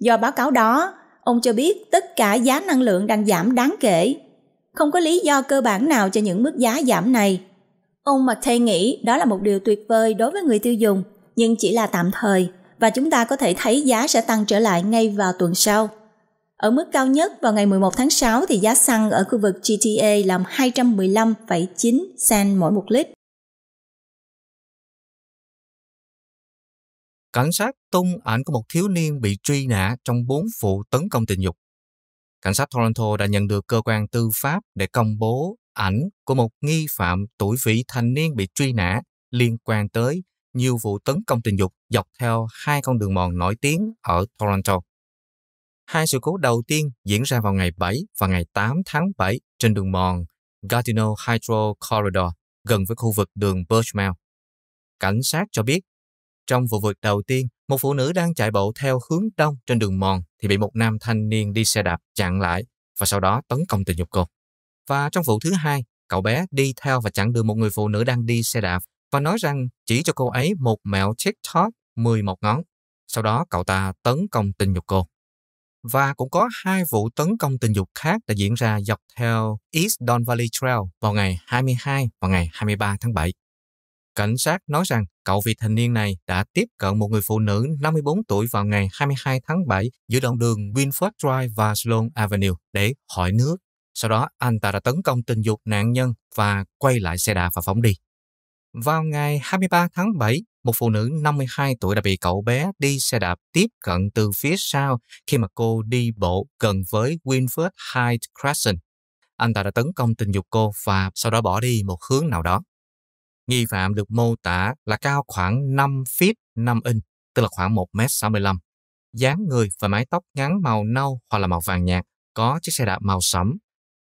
Do báo cáo đó, ông cho biết tất cả giá năng lượng đang giảm đáng kể. Không có lý do cơ bản nào cho những mức giá giảm này. Ông McTay nghĩ đó là một điều tuyệt vời đối với người tiêu dùng, nhưng chỉ là tạm thời và chúng ta có thể thấy giá sẽ tăng trở lại ngay vào tuần sau. Ở mức cao nhất vào ngày 11 tháng 6 thì giá xăng ở khu vực GTA là 215,9 cent mỗi một lít. cảnh sát tung ảnh của một thiếu niên bị truy nã trong bốn vụ tấn công tình dục. Cảnh sát Toronto đã nhận được cơ quan tư pháp để công bố ảnh của một nghi phạm tuổi vị thành niên bị truy nã liên quan tới nhiều vụ tấn công tình dục dọc theo hai con đường mòn nổi tiếng ở Toronto. Hai sự cố đầu tiên diễn ra vào ngày 7 và ngày 8 tháng 7 trên đường mòn Gatineau Hydro Corridor gần với khu vực đường Birchmount. Cảnh sát cho biết trong vụ vượt đầu tiên, một phụ nữ đang chạy bộ theo hướng đông trên đường mòn thì bị một nam thanh niên đi xe đạp chặn lại và sau đó tấn công tình dục cô. Và trong vụ thứ hai, cậu bé đi theo và chặn đường một người phụ nữ đang đi xe đạp và nói rằng chỉ cho cô ấy một mẹo TikTok 11 ngón. Sau đó cậu ta tấn công tình dục cô. Và cũng có hai vụ tấn công tình dục khác đã diễn ra dọc theo East Don Valley Trail vào ngày 22 và ngày 23 tháng 7 cảnh sát nói rằng cậu vị thành niên này đã tiếp cận một người phụ nữ 54 tuổi vào ngày 22 tháng 7 giữa đoạn đường Winford Drive và Sloan Avenue để hỏi nước. Sau đó, anh ta đã tấn công tình dục nạn nhân và quay lại xe đạp và phóng đi. Vào ngày 23 tháng 7, một phụ nữ 52 tuổi đã bị cậu bé đi xe đạp tiếp cận từ phía sau khi mà cô đi bộ gần với Winford Heights Crescent. Anh ta đã tấn công tình dục cô và sau đó bỏ đi một hướng nào đó. Nghi phạm được mô tả là cao khoảng 5 feet 5 inch, tức là khoảng 1m65. dáng người và mái tóc ngắn màu nâu hoặc là màu vàng nhạt, có chiếc xe đạp màu sẫm.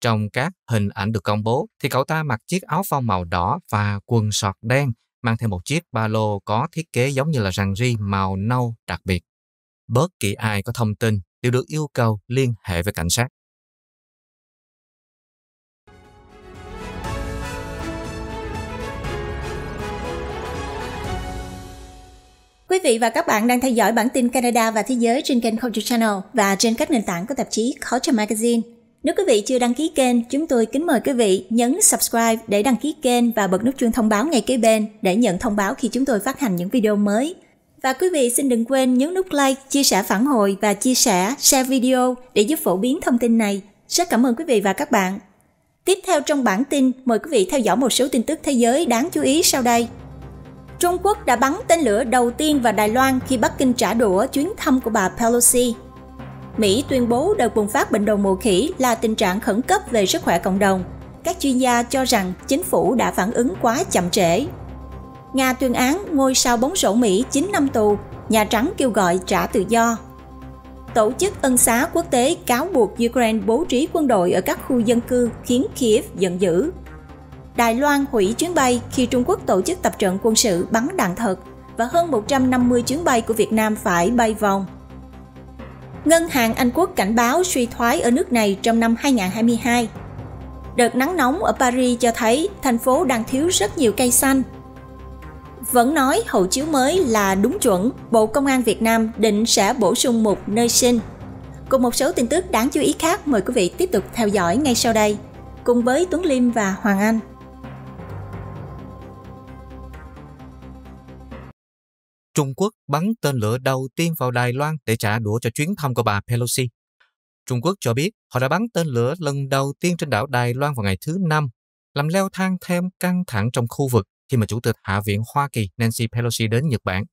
Trong các hình ảnh được công bố thì cậu ta mặc chiếc áo phông màu đỏ và quần sọt đen, mang theo một chiếc ba lô có thiết kế giống như là răng ri màu nâu đặc biệt. Bất kỳ ai có thông tin đều được yêu cầu liên hệ với cảnh sát. Quý vị và các bạn đang theo dõi bản tin Canada và thế giới trên kênh Culture Channel và trên các nền tảng của tạp chí Culture Magazine. Nếu quý vị chưa đăng ký kênh, chúng tôi kính mời quý vị nhấn subscribe để đăng ký kênh và bật nút chuông thông báo ngay kế bên để nhận thông báo khi chúng tôi phát hành những video mới. Và quý vị xin đừng quên nhấn nút like, chia sẻ phản hồi và chia sẻ, share video để giúp phổ biến thông tin này. Rất cảm ơn quý vị và các bạn. Tiếp theo trong bản tin, mời quý vị theo dõi một số tin tức thế giới đáng chú ý sau đây. Trung Quốc đã bắn tên lửa đầu tiên vào Đài Loan khi Bắc Kinh trả đũa chuyến thăm của bà Pelosi. Mỹ tuyên bố đợt bùng phát bệnh đầu mùa khỉ là tình trạng khẩn cấp về sức khỏe cộng đồng. Các chuyên gia cho rằng chính phủ đã phản ứng quá chậm trễ. Nga tuyên án ngôi sao bóng rổ Mỹ 9 năm tù, Nhà Trắng kêu gọi trả tự do. Tổ chức ân xá quốc tế cáo buộc Ukraine bố trí quân đội ở các khu dân cư khiến Kiev giận dữ. Đài Loan hủy chuyến bay khi Trung Quốc tổ chức tập trận quân sự bắn đạn thật và hơn 150 chuyến bay của Việt Nam phải bay vòng. Ngân hàng Anh Quốc cảnh báo suy thoái ở nước này trong năm 2022. Đợt nắng nóng ở Paris cho thấy thành phố đang thiếu rất nhiều cây xanh. Vẫn nói hộ chiếu mới là đúng chuẩn, Bộ Công an Việt Nam định sẽ bổ sung một nơi sinh. Cùng một số tin tức đáng chú ý khác mời quý vị tiếp tục theo dõi ngay sau đây. Cùng với Tuấn Liêm và Hoàng Anh. Trung Quốc bắn tên lửa đầu tiên vào Đài Loan để trả đũa cho chuyến thăm của bà Pelosi. Trung Quốc cho biết họ đã bắn tên lửa lần đầu tiên trên đảo Đài Loan vào ngày thứ Năm, làm leo thang thêm căng thẳng trong khu vực khi mà Chủ tịch Hạ viện Hoa Kỳ Nancy Pelosi đến Nhật Bản,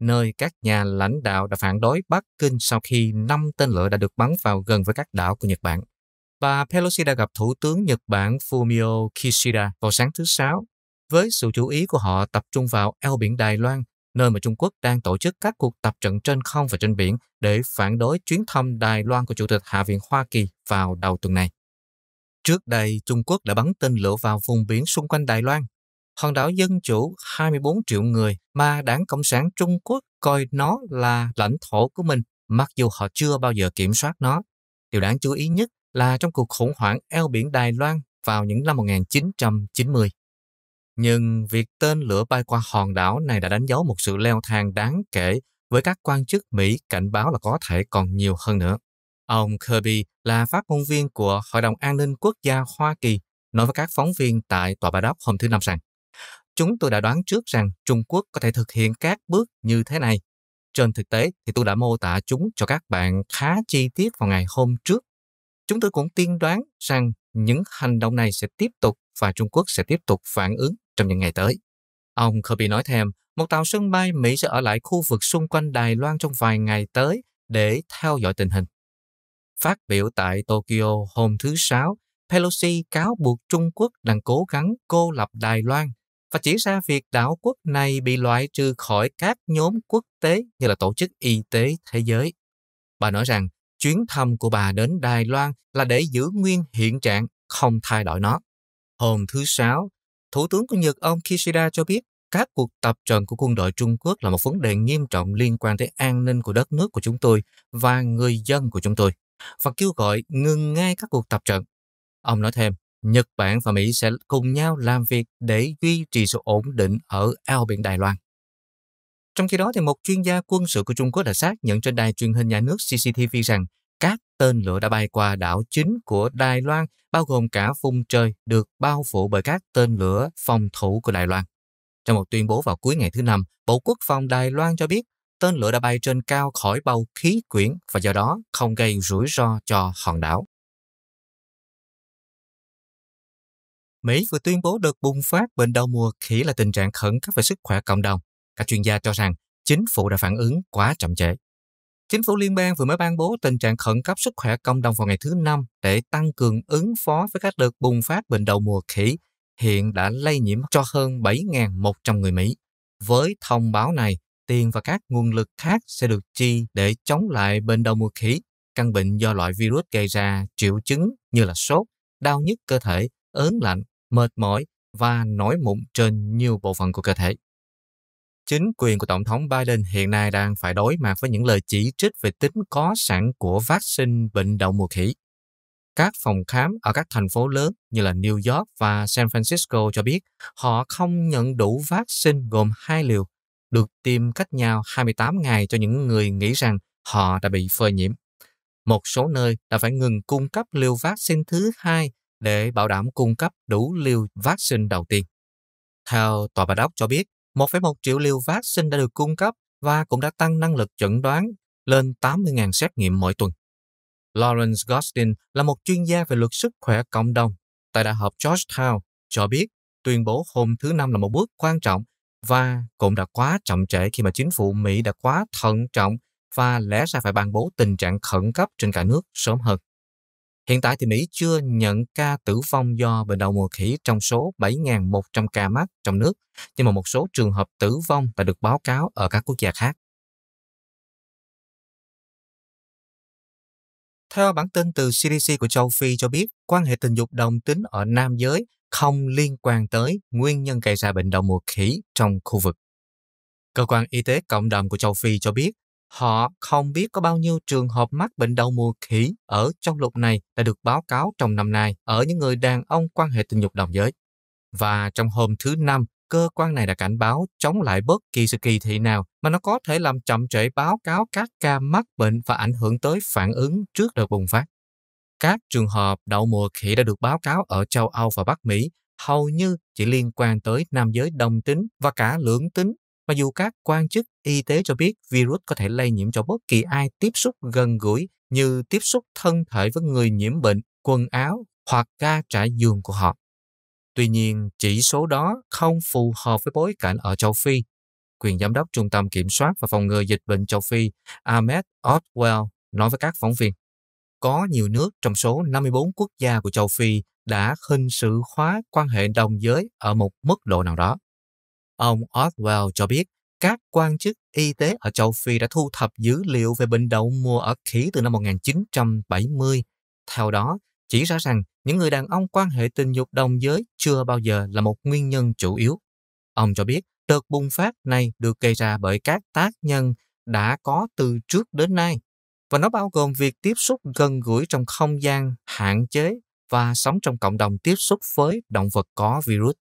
nơi các nhà lãnh đạo đã phản đối Bắc Kinh sau khi năm tên lửa đã được bắn vào gần với các đảo của Nhật Bản. Bà Pelosi đã gặp Thủ tướng Nhật Bản Fumio Kishida vào sáng thứ Sáu, với sự chú ý của họ tập trung vào eo biển Đài Loan nơi mà Trung Quốc đang tổ chức các cuộc tập trận trên không và trên biển để phản đối chuyến thăm Đài Loan của Chủ tịch Hạ viện Hoa Kỳ vào đầu tuần này. Trước đây, Trung Quốc đã bắn tên lửa vào vùng biển xung quanh Đài Loan. Hòn đảo dân chủ 24 triệu người mà đảng Cộng sản Trung Quốc coi nó là lãnh thổ của mình, mặc dù họ chưa bao giờ kiểm soát nó. Điều đáng chú ý nhất là trong cuộc khủng hoảng eo biển Đài Loan vào những năm 1990. Nhưng việc tên lửa bay qua hòn đảo này đã đánh dấu một sự leo thang đáng kể với các quan chức Mỹ cảnh báo là có thể còn nhiều hơn nữa. Ông Kirby là phát ngôn viên của Hội đồng An ninh Quốc gia Hoa Kỳ nói với các phóng viên tại Tòa Bãi Đốc hôm thứ Năm rằng Chúng tôi đã đoán trước rằng Trung Quốc có thể thực hiện các bước như thế này. Trên thực tế thì tôi đã mô tả chúng cho các bạn khá chi tiết vào ngày hôm trước. Chúng tôi cũng tiên đoán rằng những hành động này sẽ tiếp tục và Trung Quốc sẽ tiếp tục phản ứng trong những ngày tới. Ông Kirby nói thêm, một tàu sân bay Mỹ sẽ ở lại khu vực xung quanh Đài Loan trong vài ngày tới để theo dõi tình hình. Phát biểu tại Tokyo hôm thứ Sáu, Pelosi cáo buộc Trung Quốc đang cố gắng cô lập Đài Loan và chỉ ra việc đảo quốc này bị loại trừ khỏi các nhóm quốc tế như là Tổ chức Y tế Thế giới. Bà nói rằng chuyến thăm của bà đến Đài Loan là để giữ nguyên hiện trạng, không thay đổi nó. Hôm thứ Sáu, Thủ tướng của Nhật ông Kishida cho biết các cuộc tập trận của quân đội Trung Quốc là một vấn đề nghiêm trọng liên quan tới an ninh của đất nước của chúng tôi và người dân của chúng tôi và kêu gọi ngừng ngay các cuộc tập trận. Ông nói thêm, Nhật Bản và Mỹ sẽ cùng nhau làm việc để duy trì sự ổn định ở eo biển Đài Loan. Trong khi đó, thì một chuyên gia quân sự của Trung Quốc đã xác nhận trên đài truyền hình nhà nước CCTV rằng các tên lửa đã bay qua đảo chính của Đài Loan, bao gồm cả vùng trời được bao phủ bởi các tên lửa phòng thủ của Đài Loan. Trong một tuyên bố vào cuối ngày thứ Năm, Bộ Quốc phòng Đài Loan cho biết tên lửa đã bay trên cao khỏi bầu khí quyển và do đó không gây rủi ro cho hòn đảo. Mỹ vừa tuyên bố đợt bùng phát bệnh đau mùa khỉ là tình trạng khẩn cấp về sức khỏe cộng đồng các chuyên gia cho rằng chính phủ đã phản ứng quá chậm trễ. Chính phủ liên bang vừa mới ban bố tình trạng khẩn cấp sức khỏe công đồng vào ngày thứ Năm để tăng cường ứng phó với các đợt bùng phát bệnh đầu mùa khỉ hiện đã lây nhiễm cho hơn 7.100 người Mỹ. Với thông báo này, tiền và các nguồn lực khác sẽ được chi để chống lại bệnh đầu mùa khỉ, căn bệnh do loại virus gây ra triệu chứng như là sốt, đau nhức cơ thể, ớn lạnh, mệt mỏi và nổi mụn trên nhiều bộ phận của cơ thể chính quyền của Tổng thống Biden hiện nay đang phải đối mặt với những lời chỉ trích về tính có sẵn của vaccine bệnh đậu mùa khỉ. Các phòng khám ở các thành phố lớn như là New York và San Francisco cho biết họ không nhận đủ vaccine gồm hai liều được tiêm cách nhau 28 ngày cho những người nghĩ rằng họ đã bị phơi nhiễm. Một số nơi đã phải ngừng cung cấp liều vaccine thứ hai để bảo đảm cung cấp đủ liều vaccine đầu tiên. Theo tòa bà đốc cho biết, 1,1 triệu liều vaccine đã được cung cấp và cũng đã tăng năng lực chẩn đoán lên 80.000 xét nghiệm mỗi tuần. Lawrence Gostin là một chuyên gia về luật sức khỏe cộng đồng tại Đại học Georgetown cho biết tuyên bố hôm thứ Năm là một bước quan trọng và cũng đã quá chậm trễ khi mà chính phủ Mỹ đã quá thận trọng và lẽ ra phải ban bố tình trạng khẩn cấp trên cả nước sớm hơn. Hiện tại thì Mỹ chưa nhận ca tử vong do bệnh đậu mùa khỉ trong số 7.100 ca mắc trong nước, nhưng mà một số trường hợp tử vong đã được báo cáo ở các quốc gia khác. Theo bản tin từ CDC của châu Phi cho biết, quan hệ tình dục đồng tính ở nam giới không liên quan tới nguyên nhân gây ra bệnh đậu mùa khỉ trong khu vực. Cơ quan Y tế Cộng đồng của châu Phi cho biết, Họ không biết có bao nhiêu trường hợp mắc bệnh đậu mùa khỉ ở châu lục này đã được báo cáo trong năm nay ở những người đàn ông quan hệ tình dục đồng giới. Và trong hôm thứ Năm, cơ quan này đã cảnh báo chống lại bất kỳ sự kỳ thị nào mà nó có thể làm chậm trễ báo cáo các ca mắc bệnh và ảnh hưởng tới phản ứng trước đợt bùng phát. Các trường hợp đậu mùa khỉ đã được báo cáo ở châu Âu và Bắc Mỹ hầu như chỉ liên quan tới nam giới đồng tính và cả lưỡng tính Mặc dù các quan chức y tế cho biết virus có thể lây nhiễm cho bất kỳ ai tiếp xúc gần gũi như tiếp xúc thân thể với người nhiễm bệnh, quần áo hoặc ga trải giường của họ. Tuy nhiên, chỉ số đó không phù hợp với bối cảnh ở châu Phi. Quyền giám đốc Trung tâm Kiểm soát và Phòng ngừa Dịch bệnh châu Phi Ahmed Otwell nói với các phóng viên, có nhiều nước trong số 54 quốc gia của châu Phi đã hình sự hóa quan hệ đồng giới ở một mức độ nào đó. Ông Oswald cho biết các quan chức y tế ở châu Phi đã thu thập dữ liệu về bệnh đậu mùa ở khỉ từ năm 1970. Theo đó, chỉ ra rằng những người đàn ông quan hệ tình dục đồng giới chưa bao giờ là một nguyên nhân chủ yếu. Ông cho biết đợt bùng phát này được gây ra bởi các tác nhân đã có từ trước đến nay và nó bao gồm việc tiếp xúc gần gũi trong không gian hạn chế và sống trong cộng đồng tiếp xúc với động vật có virus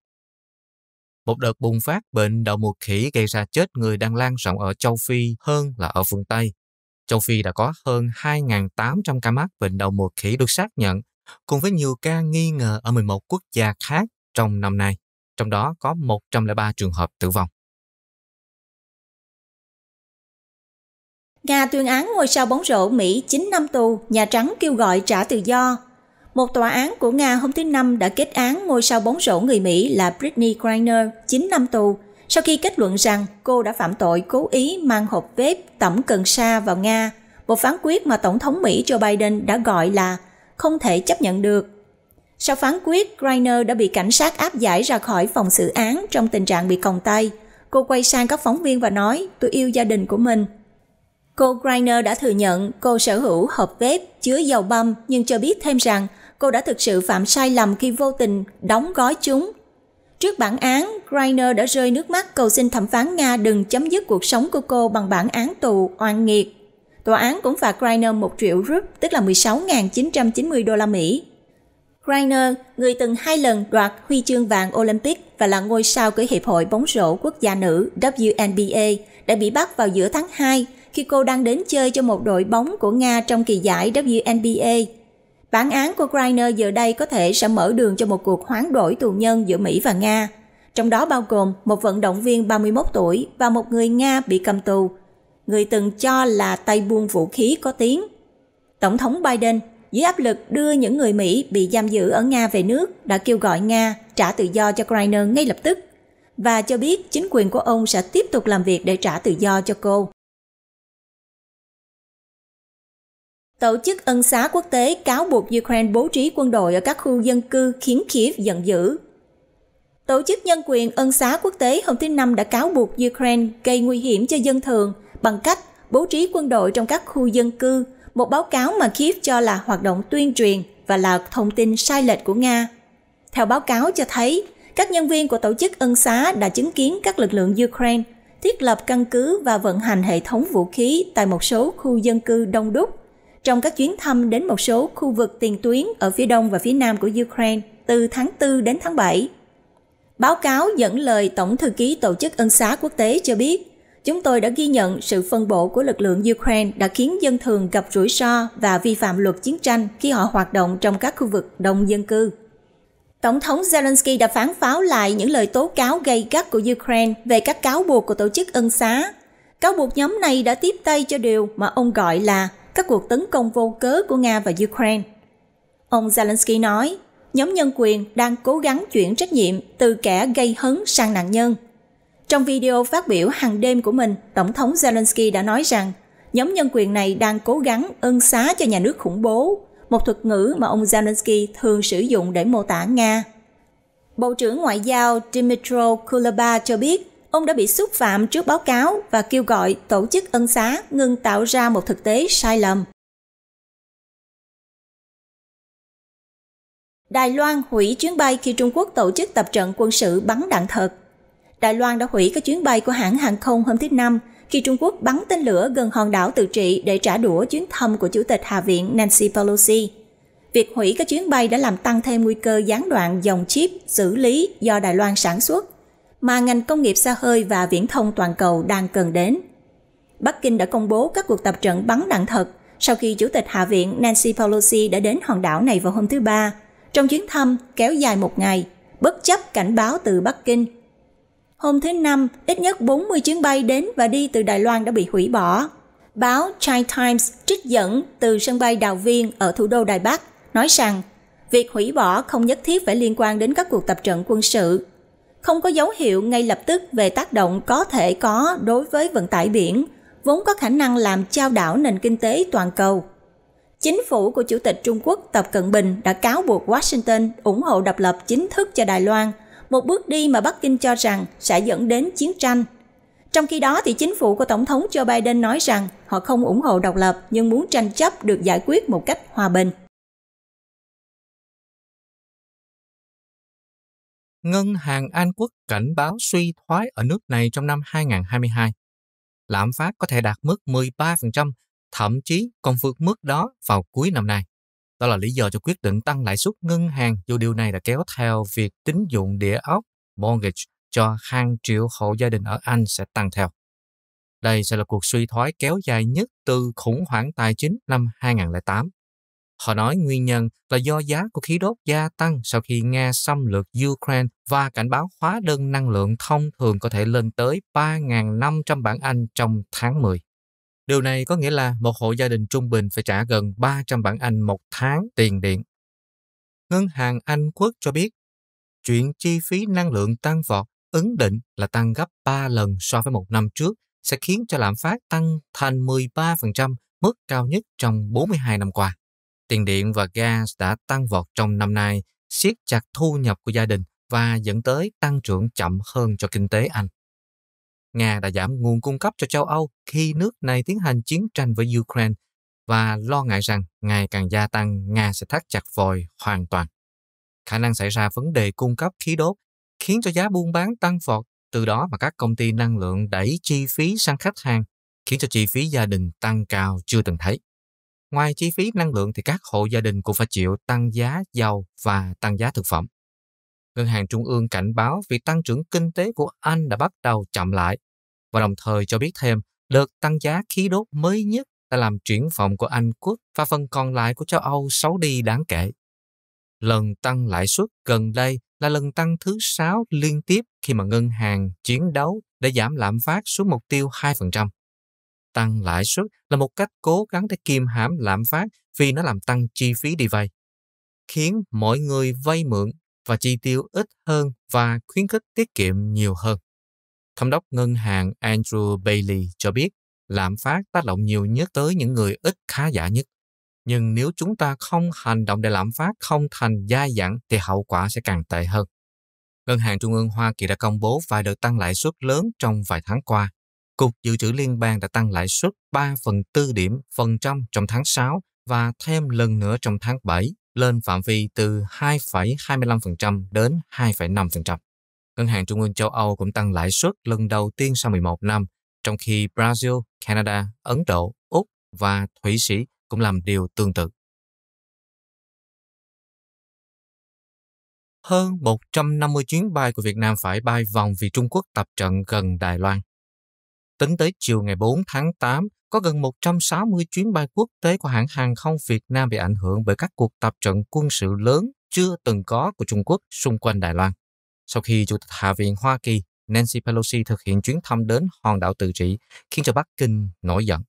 một đợt bùng phát bệnh đậu mùa khỉ gây ra chết người đang lan rộng ở châu Phi hơn là ở phương Tây. Châu Phi đã có hơn 2.800 ca mắc bệnh đậu mùa khỉ được xác nhận, cùng với nhiều ca nghi ngờ ở 11 quốc gia khác trong năm nay, trong đó có 103 trường hợp tử vong. Nga tuyên án ngôi sao bóng rổ Mỹ 9 năm tù, Nhà Trắng kêu gọi trả tự do một tòa án của Nga hôm thứ Năm đã kết án ngôi sao bóng rổ người Mỹ là Britney Griner 9 năm tù sau khi kết luận rằng cô đã phạm tội cố ý mang hộp vép tẩm cần sa vào Nga, một phán quyết mà Tổng thống Mỹ Joe Biden đã gọi là không thể chấp nhận được. Sau phán quyết, Griner đã bị cảnh sát áp giải ra khỏi phòng xử án trong tình trạng bị còng tay. Cô quay sang các phóng viên và nói, tôi yêu gia đình của mình. Cô Griner đã thừa nhận cô sở hữu hộp vép chứa dầu băm nhưng cho biết thêm rằng cô đã thực sự phạm sai lầm khi vô tình đóng gói chúng. Trước bản án, Greiner đã rơi nước mắt cầu xin thẩm phán Nga đừng chấm dứt cuộc sống của cô bằng bản án tù oan nghiệt. Tòa án cũng phạt Greiner 1 triệu rúp, tức là 16.990 đô la Mỹ. Greiner, người từng hai lần đoạt huy chương vàng Olympic và là ngôi sao của Hiệp hội bóng rổ quốc gia nữ WNBA, đã bị bắt vào giữa tháng 2 khi cô đang đến chơi cho một đội bóng của Nga trong kỳ giải WNBA Bản án của Griner giờ đây có thể sẽ mở đường cho một cuộc hoán đổi tù nhân giữa Mỹ và Nga, trong đó bao gồm một vận động viên 31 tuổi và một người Nga bị cầm tù, người từng cho là tay buôn vũ khí có tiếng. Tổng thống Biden dưới áp lực đưa những người Mỹ bị giam giữ ở Nga về nước đã kêu gọi Nga trả tự do cho Griner ngay lập tức và cho biết chính quyền của ông sẽ tiếp tục làm việc để trả tự do cho cô. Tổ chức Ân xá quốc tế cáo buộc Ukraine bố trí quân đội ở các khu dân cư khiến Kiev giận dữ. Tổ chức Nhân quyền Ân xá quốc tế hôm thứ Năm đã cáo buộc Ukraine gây nguy hiểm cho dân thường bằng cách bố trí quân đội trong các khu dân cư, một báo cáo mà Kiev cho là hoạt động tuyên truyền và là thông tin sai lệch của Nga. Theo báo cáo cho thấy, các nhân viên của tổ chức ân xá đã chứng kiến các lực lượng Ukraine thiết lập căn cứ và vận hành hệ thống vũ khí tại một số khu dân cư đông đúc trong các chuyến thăm đến một số khu vực tiền tuyến ở phía đông và phía nam của Ukraine từ tháng 4 đến tháng 7. Báo cáo dẫn lời Tổng thư ký Tổ chức Ân xá Quốc tế cho biết, chúng tôi đã ghi nhận sự phân bổ của lực lượng Ukraine đã khiến dân thường gặp rủi ro và vi phạm luật chiến tranh khi họ hoạt động trong các khu vực đông dân cư. Tổng thống Zelensky đã phán pháo lại những lời tố cáo gây gắt của Ukraine về các cáo buộc của tổ chức ân xá. Cáo buộc nhóm này đã tiếp tay cho điều mà ông gọi là các cuộc tấn công vô cớ của Nga và Ukraine. Ông Zelensky nói, nhóm nhân quyền đang cố gắng chuyển trách nhiệm từ kẻ gây hấn sang nạn nhân. Trong video phát biểu hàng đêm của mình, Tổng thống Zelensky đã nói rằng nhóm nhân quyền này đang cố gắng ân xá cho nhà nước khủng bố, một thuật ngữ mà ông Zelensky thường sử dụng để mô tả Nga. Bộ trưởng Ngoại giao Dmytro Kuleba cho biết ông đã bị xúc phạm trước báo cáo và kêu gọi tổ chức ân xá ngừng tạo ra một thực tế sai lầm. Đài Loan hủy chuyến bay khi Trung Quốc tổ chức tập trận quân sự bắn đạn thật. Đài Loan đã hủy các chuyến bay của hãng hàng không hôm thứ Năm khi Trung Quốc bắn tên lửa gần hòn đảo tự trị để trả đũa chuyến thăm của Chủ tịch Hạ viện Nancy Pelosi. Việc hủy các chuyến bay đã làm tăng thêm nguy cơ gián đoạn dòng chip xử lý do Đài Loan sản xuất mà ngành công nghiệp xa hơi và viễn thông toàn cầu đang cần đến. Bắc Kinh đã công bố các cuộc tập trận bắn đạn thật sau khi Chủ tịch Hạ viện Nancy Pelosi đã đến hòn đảo này vào hôm thứ Ba, trong chuyến thăm kéo dài một ngày, bất chấp cảnh báo từ Bắc Kinh. Hôm thứ Năm, ít nhất 40 chuyến bay đến và đi từ Đài Loan đã bị hủy bỏ. Báo China Times trích dẫn từ sân bay Đào Viên ở thủ đô Đài Bắc, nói rằng việc hủy bỏ không nhất thiết phải liên quan đến các cuộc tập trận quân sự không có dấu hiệu ngay lập tức về tác động có thể có đối với vận tải biển, vốn có khả năng làm trao đảo nền kinh tế toàn cầu. Chính phủ của Chủ tịch Trung Quốc Tập Cận Bình đã cáo buộc Washington ủng hộ độc lập chính thức cho Đài Loan, một bước đi mà Bắc Kinh cho rằng sẽ dẫn đến chiến tranh. Trong khi đó thì chính phủ của Tổng thống Joe Biden nói rằng họ không ủng hộ độc lập nhưng muốn tranh chấp được giải quyết một cách hòa bình. Ngân hàng Anh Quốc cảnh báo suy thoái ở nước này trong năm 2022. Lạm phát có thể đạt mức 13%, thậm chí còn vượt mức đó vào cuối năm nay. Đó là lý do cho quyết định tăng lãi suất ngân hàng dù điều này đã kéo theo việc tín dụng địa ốc mortgage cho hàng triệu hộ gia đình ở Anh sẽ tăng theo. Đây sẽ là cuộc suy thoái kéo dài nhất từ khủng hoảng tài chính năm 2008. Họ nói nguyên nhân là do giá của khí đốt gia tăng sau khi Nga xâm lược Ukraine và cảnh báo hóa đơn năng lượng thông thường có thể lên tới 3.500 bảng Anh trong tháng 10. Điều này có nghĩa là một hộ gia đình trung bình phải trả gần 300 bảng Anh một tháng tiền điện. Ngân hàng Anh Quốc cho biết, chuyện chi phí năng lượng tăng vọt ấn định là tăng gấp 3 lần so với một năm trước sẽ khiến cho lạm phát tăng thành 13%, mức cao nhất trong 42 năm qua. Tiền điện và gas đã tăng vọt trong năm nay, siết chặt thu nhập của gia đình và dẫn tới tăng trưởng chậm hơn cho kinh tế Anh. Nga đã giảm nguồn cung cấp cho châu Âu khi nước này tiến hành chiến tranh với Ukraine và lo ngại rằng ngày càng gia tăng Nga sẽ thắt chặt vòi hoàn toàn. Khả năng xảy ra vấn đề cung cấp khí đốt khiến cho giá buôn bán tăng vọt, từ đó mà các công ty năng lượng đẩy chi phí sang khách hàng, khiến cho chi phí gia đình tăng cao chưa từng thấy. Ngoài chi phí năng lượng thì các hộ gia đình cũng phải chịu tăng giá dầu và tăng giá thực phẩm. Ngân hàng Trung ương cảnh báo việc tăng trưởng kinh tế của Anh đã bắt đầu chậm lại và đồng thời cho biết thêm đợt tăng giá khí đốt mới nhất đã làm chuyển vọng của Anh quốc và phần còn lại của châu Âu xấu đi đáng kể. Lần tăng lãi suất gần đây là lần tăng thứ sáu liên tiếp khi mà ngân hàng chiến đấu để giảm lạm phát xuống mục tiêu 2% tăng lãi suất là một cách cố gắng để kiềm hãm lạm phát vì nó làm tăng chi phí đi vay, khiến mọi người vay mượn và chi tiêu ít hơn và khuyến khích tiết kiệm nhiều hơn. Thống đốc ngân hàng Andrew Bailey cho biết lạm phát tác động nhiều nhất tới những người ít khá giả nhất. Nhưng nếu chúng ta không hành động để lạm phát không thành dai dẳng thì hậu quả sẽ càng tệ hơn. Ngân hàng Trung ương Hoa Kỳ đã công bố vài đợt tăng lãi suất lớn trong vài tháng qua Cục Dự trữ Liên bang đã tăng lãi suất 3 phần tư điểm phần trăm trong tháng 6 và thêm lần nữa trong tháng 7 lên phạm vi từ 2,25% đến 2,5%. Ngân hàng Trung ương châu Âu cũng tăng lãi suất lần đầu tiên sau 11 năm, trong khi Brazil, Canada, Ấn Độ, Úc và Thụy Sĩ cũng làm điều tương tự. Hơn 150 chuyến bay của Việt Nam phải bay vòng vì Trung Quốc tập trận gần Đài Loan. Tính tới chiều ngày 4 tháng 8, có gần 160 chuyến bay quốc tế của hãng hàng không Việt Nam bị ảnh hưởng bởi các cuộc tập trận quân sự lớn chưa từng có của Trung Quốc xung quanh Đài Loan. Sau khi Chủ tịch Hạ viện Hoa Kỳ Nancy Pelosi thực hiện chuyến thăm đến hòn đảo tự trị, khiến cho Bắc Kinh nổi giận.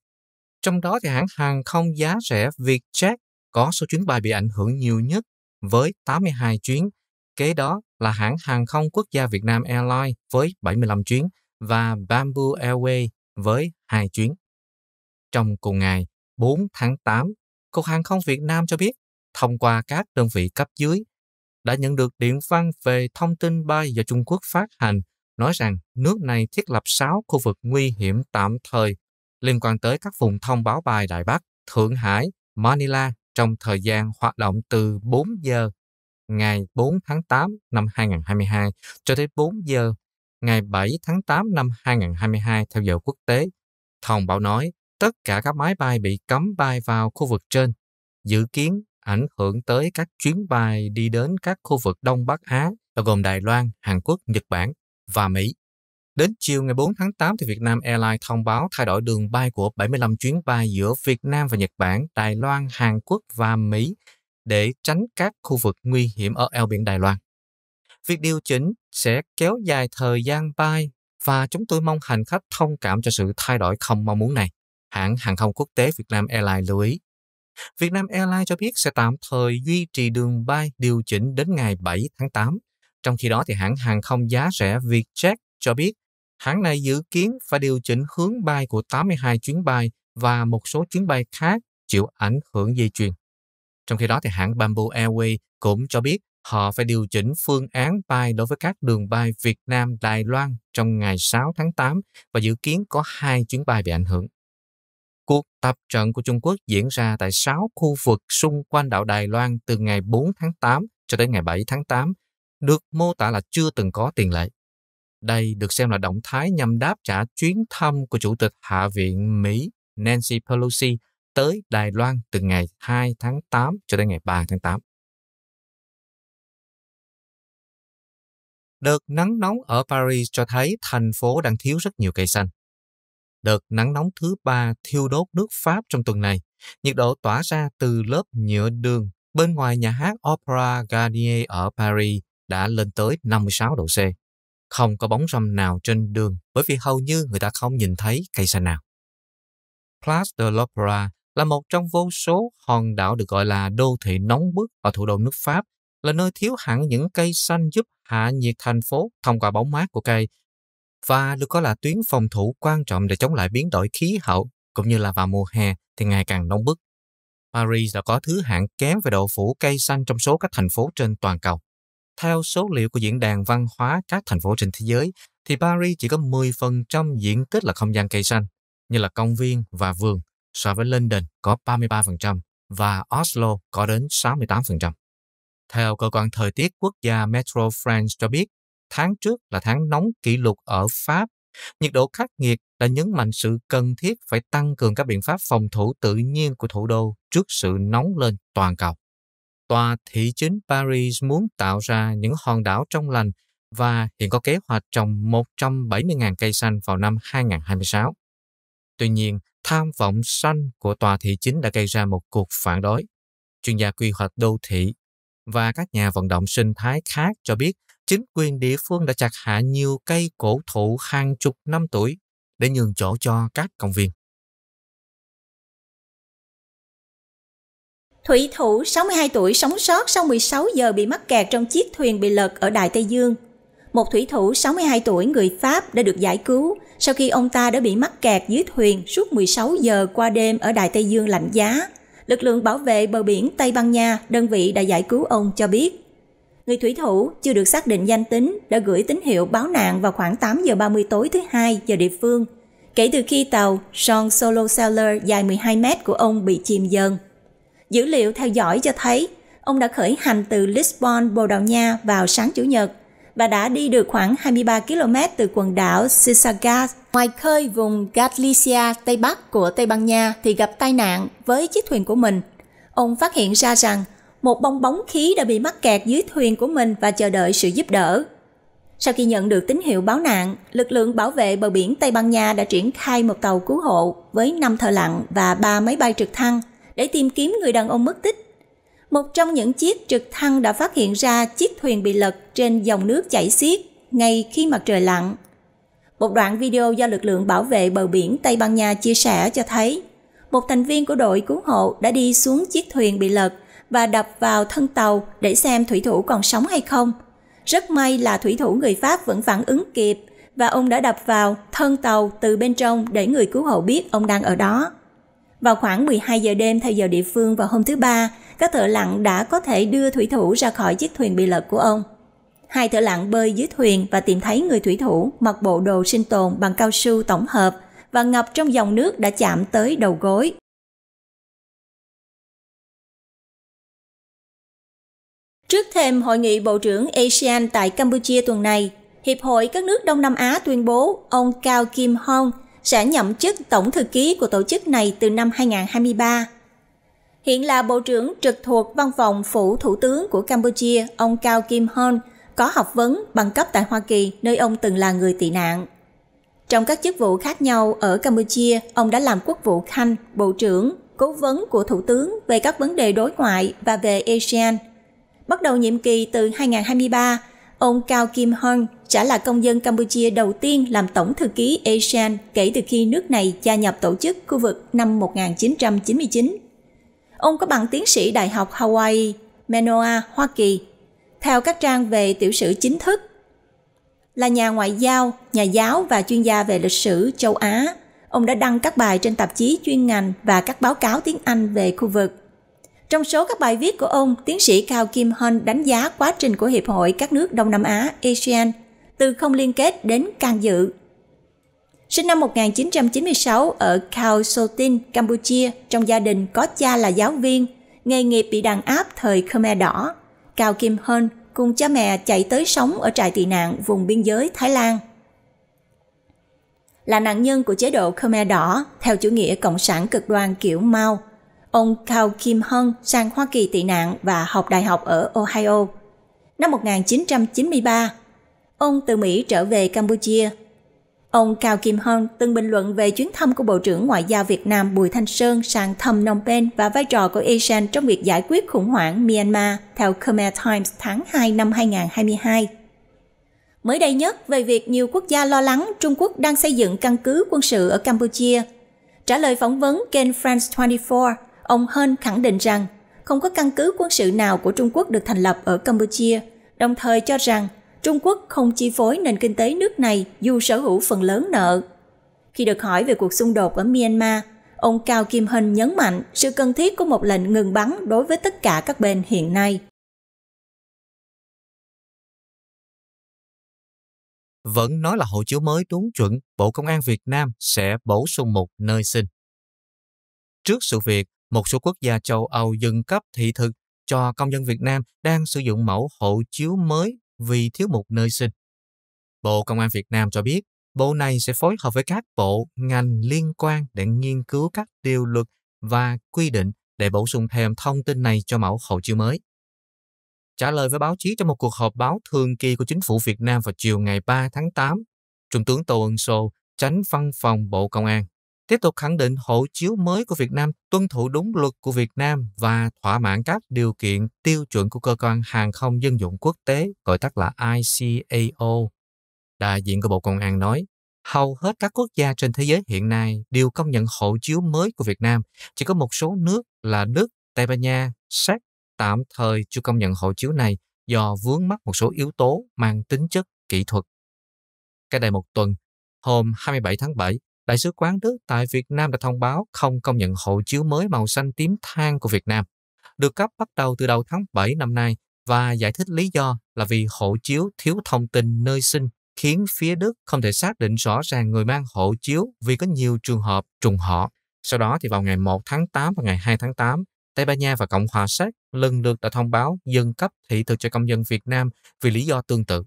Trong đó thì hãng hàng không giá rẻ Vietjet có số chuyến bay bị ảnh hưởng nhiều nhất với 82 chuyến. Kế đó là hãng hàng không quốc gia Việt Nam Airlines với 75 chuyến, và Bamboo Airways với hai chuyến. Trong cùng ngày 4 tháng 8, Cục Hàng không Việt Nam cho biết thông qua các đơn vị cấp dưới đã nhận được điện văn về thông tin bay do Trung Quốc phát hành nói rằng nước này thiết lập 6 khu vực nguy hiểm tạm thời liên quan tới các vùng thông báo bài Đại Bắc, Thượng Hải, Manila trong thời gian hoạt động từ 4 giờ ngày 4 tháng 8 năm 2022 cho tới 4 giờ ngày 7 tháng 8 năm 2022 theo giờ quốc tế, thông báo nói tất cả các máy bay bị cấm bay vào khu vực trên dự kiến ảnh hưởng tới các chuyến bay đi đến các khu vực Đông Bắc Á, bao gồm Đài Loan, Hàn Quốc, Nhật Bản và Mỹ. Đến chiều ngày 4 tháng 8, thì Vietnam Airlines thông báo thay đổi đường bay của 75 chuyến bay giữa Việt Nam và Nhật Bản, Đài Loan, Hàn Quốc và Mỹ để tránh các khu vực nguy hiểm ở eo biển Đài Loan. Việc điều chỉnh sẽ kéo dài thời gian bay và chúng tôi mong hành khách thông cảm cho sự thay đổi không mong muốn này. Hãng hàng không quốc tế Việt Nam Airlines lưu ý. Việt Nam Airlines cho biết sẽ tạm thời duy trì đường bay điều chỉnh đến ngày 7 tháng 8. Trong khi đó, thì hãng hàng không giá rẻ Vietjet cho biết hãng này dự kiến phải điều chỉnh hướng bay của 82 chuyến bay và một số chuyến bay khác chịu ảnh hưởng dây chuyền. Trong khi đó, thì hãng Bamboo Airways cũng cho biết họ phải điều chỉnh phương án bay đối với các đường bay Việt Nam Đài Loan trong ngày 6 tháng 8 và dự kiến có hai chuyến bay bị ảnh hưởng. Cuộc tập trận của Trung Quốc diễn ra tại 6 khu vực xung quanh đảo Đài Loan từ ngày 4 tháng 8 cho đến ngày 7 tháng 8, được mô tả là chưa từng có tiền lệ. Đây được xem là động thái nhằm đáp trả chuyến thăm của Chủ tịch Hạ viện Mỹ Nancy Pelosi tới Đài Loan từ ngày 2 tháng 8 cho đến ngày 3 tháng 8. Đợt nắng nóng ở Paris cho thấy thành phố đang thiếu rất nhiều cây xanh. Đợt nắng nóng thứ ba thiêu đốt nước Pháp trong tuần này, nhiệt độ tỏa ra từ lớp nhựa đường bên ngoài nhà hát Opera Garnier ở Paris đã lên tới 56 độ C. Không có bóng râm nào trên đường bởi vì hầu như người ta không nhìn thấy cây xanh nào. Place de l'Opera là một trong vô số hòn đảo được gọi là đô thị nóng bức ở thủ đô nước Pháp, là nơi thiếu hẳn những cây xanh giúp hạ nhiệt thành phố thông qua bóng mát của cây và được coi là tuyến phòng thủ quan trọng để chống lại biến đổi khí hậu cũng như là vào mùa hè thì ngày càng nóng bức. Paris đã có thứ hạng kém về độ phủ cây xanh trong số các thành phố trên toàn cầu. Theo số liệu của Diễn đàn Văn hóa các thành phố trên thế giới, thì Paris chỉ có 10% diện tích là không gian cây xanh, như là công viên và vườn, so với London có 33% và Oslo có đến 68%. Theo cơ quan thời tiết quốc gia Metro France cho biết, tháng trước là tháng nóng kỷ lục ở Pháp. Nhiệt độ khắc nghiệt đã nhấn mạnh sự cần thiết phải tăng cường các biện pháp phòng thủ tự nhiên của thủ đô trước sự nóng lên toàn cầu. Tòa thị chính Paris muốn tạo ra những hòn đảo trong lành và hiện có kế hoạch trồng 170.000 cây xanh vào năm 2026. Tuy nhiên, tham vọng xanh của tòa thị chính đã gây ra một cuộc phản đối. Chuyên gia quy hoạch đô thị và các nhà vận động sinh thái khác cho biết chính quyền địa phương đã chặt hạ nhiều cây cổ thụ hàng chục năm tuổi để nhường chỗ cho các công viên. Thủy thủ 62 tuổi sống sót sau 16 giờ bị mắc kẹt trong chiếc thuyền bị lật ở Đại Tây Dương. Một thủy thủ 62 tuổi người Pháp đã được giải cứu sau khi ông ta đã bị mắc kẹt dưới thuyền suốt 16 giờ qua đêm ở Đại Tây Dương lạnh giá lực lượng bảo vệ bờ biển Tây Ban Nha, đơn vị đã giải cứu ông cho biết. Người thủy thủ chưa được xác định danh tính đã gửi tín hiệu báo nạn vào khoảng 8 giờ 30 tối thứ hai giờ địa phương, kể từ khi tàu Sean Solo Sailor dài 12 mét của ông bị chìm dần. Dữ liệu theo dõi cho thấy ông đã khởi hành từ Lisbon, Bồ Đào Nha vào sáng Chủ nhật và đã đi được khoảng 23 km từ quần đảo Sisagas Ngoài khơi vùng Galicia Tây Bắc của Tây Ban Nha thì gặp tai nạn với chiếc thuyền của mình. Ông phát hiện ra rằng một bong bóng khí đã bị mắc kẹt dưới thuyền của mình và chờ đợi sự giúp đỡ. Sau khi nhận được tín hiệu báo nạn, lực lượng bảo vệ bờ biển Tây Ban Nha đã triển khai một tàu cứu hộ với 5 thợ lặn và 3 máy bay trực thăng để tìm kiếm người đàn ông mất tích. Một trong những chiếc trực thăng đã phát hiện ra chiếc thuyền bị lật trên dòng nước chảy xiết ngay khi mặt trời lặn một đoạn video do lực lượng bảo vệ bờ biển Tây Ban Nha chia sẻ cho thấy một thành viên của đội cứu hộ đã đi xuống chiếc thuyền bị lật và đập vào thân tàu để xem thủy thủ còn sống hay không. Rất may là thủy thủ người Pháp vẫn phản ứng kịp và ông đã đập vào thân tàu từ bên trong để người cứu hộ biết ông đang ở đó. Vào khoảng 12 giờ đêm theo giờ địa phương vào hôm thứ Ba, các thợ lặn đã có thể đưa thủy thủ ra khỏi chiếc thuyền bị lật của ông hai thợ lặn bơi dưới thuyền và tìm thấy người thủy thủ mặc bộ đồ sinh tồn bằng cao su tổng hợp và ngập trong dòng nước đã chạm tới đầu gối. Trước thềm hội nghị Bộ trưởng ASEAN tại Campuchia tuần này, Hiệp hội các nước Đông Nam Á tuyên bố ông Cao Kim Hong sẽ nhậm chức tổng thư ký của tổ chức này từ năm 2023. Hiện là Bộ trưởng trực thuộc Văn phòng Phủ Thủ tướng của Campuchia, ông Cao Kim Hong – có học vấn bằng cấp tại Hoa Kỳ nơi ông từng là người tị nạn. Trong các chức vụ khác nhau ở Campuchia, ông đã làm quốc vụ khanh, bộ trưởng, cố vấn của Thủ tướng về các vấn đề đối ngoại và về ASEAN. Bắt đầu nhiệm kỳ từ 2023, ông Cao Kim Hân sẽ là công dân Campuchia đầu tiên làm tổng thư ký ASEAN kể từ khi nước này gia nhập tổ chức khu vực năm 1999. Ông có bằng tiến sĩ Đại học Hawaii, Manoa, Hoa Kỳ theo các trang về tiểu sử chính thức là nhà ngoại giao, nhà giáo và chuyên gia về lịch sử châu Á. Ông đã đăng các bài trên tạp chí chuyên ngành và các báo cáo tiếng Anh về khu vực. Trong số các bài viết của ông, tiến sĩ Cao Kim Hân đánh giá quá trình của Hiệp hội các nước Đông Nam Á ASEAN từ không liên kết đến can dự. Sinh năm 1996 ở Khao Sotin, Campuchia, trong gia đình có cha là giáo viên, nghề nghiệp bị đàn áp thời Khmer Đỏ. Cao Kim Hân cùng cha mẹ chạy tới sống ở trại tị nạn vùng biên giới Thái Lan. Là nạn nhân của chế độ Khmer Đỏ theo chủ nghĩa cộng sản cực đoan kiểu Mao, ông Cao Kim Hân sang Hoa Kỳ tị nạn và học đại học ở Ohio. Năm 1993, ông từ Mỹ trở về Campuchia Ông Cao Kim Hân từng bình luận về chuyến thăm của Bộ trưởng Ngoại giao Việt Nam Bùi Thanh Sơn sang thăm Phnom Penh và vai trò của ASEAN trong việc giải quyết khủng hoảng Myanmar theo Khmer Times tháng 2 năm 2022. Mới đây nhất về việc nhiều quốc gia lo lắng Trung Quốc đang xây dựng căn cứ quân sự ở Campuchia. Trả lời phỏng vấn kênh France 24, ông Hân khẳng định rằng không có căn cứ quân sự nào của Trung Quốc được thành lập ở Campuchia, đồng thời cho rằng Trung Quốc không chi phối nền kinh tế nước này dù sở hữu phần lớn nợ. Khi được hỏi về cuộc xung đột ở Myanmar, ông Cao Kim Hân nhấn mạnh sự cần thiết của một lệnh ngừng bắn đối với tất cả các bên hiện nay. Vẫn nói là hộ chiếu mới đúng chuẩn, Bộ Công an Việt Nam sẽ bổ sung một nơi sinh. Trước sự việc, một số quốc gia châu Âu dừng cấp thị thực cho công dân Việt Nam đang sử dụng mẫu hộ chiếu mới vì thiếu một nơi sinh. Bộ Công an Việt Nam cho biết, bộ này sẽ phối hợp với các bộ, ngành liên quan để nghiên cứu các điều luật và quy định để bổ sung thêm thông tin này cho mẫu hộ chiếu mới. Trả lời với báo chí trong một cuộc họp báo thường kỳ của chính phủ Việt Nam vào chiều ngày 3 tháng 8, Trung tướng Tô Ân Sô, tránh văn phòng Bộ Công an, tiếp tục khẳng định hộ chiếu mới của Việt Nam tuân thủ đúng luật của Việt Nam và thỏa mãn các điều kiện tiêu chuẩn của cơ quan hàng không dân dụng quốc tế gọi tắt là ICAO. Đại diện của Bộ Công an nói, hầu hết các quốc gia trên thế giới hiện nay đều công nhận hộ chiếu mới của Việt Nam, chỉ có một số nước là Đức, Tây Ban Nha, Séc tạm thời chưa công nhận hộ chiếu này do vướng mắc một số yếu tố mang tính chất kỹ thuật. Cách đây một tuần, hôm 27 tháng 7, Đại sứ quán Đức tại Việt Nam đã thông báo không công nhận hộ chiếu mới màu xanh tím than của Việt Nam, được cấp bắt đầu từ đầu tháng 7 năm nay và giải thích lý do là vì hộ chiếu thiếu thông tin nơi sinh khiến phía Đức không thể xác định rõ ràng người mang hộ chiếu vì có nhiều trường hợp trùng họ. Sau đó thì vào ngày 1 tháng 8 và ngày 2 tháng 8, Tây Ban Nha và Cộng hòa Séc lần lượt đã thông báo dừng cấp thị thực cho công dân Việt Nam vì lý do tương tự.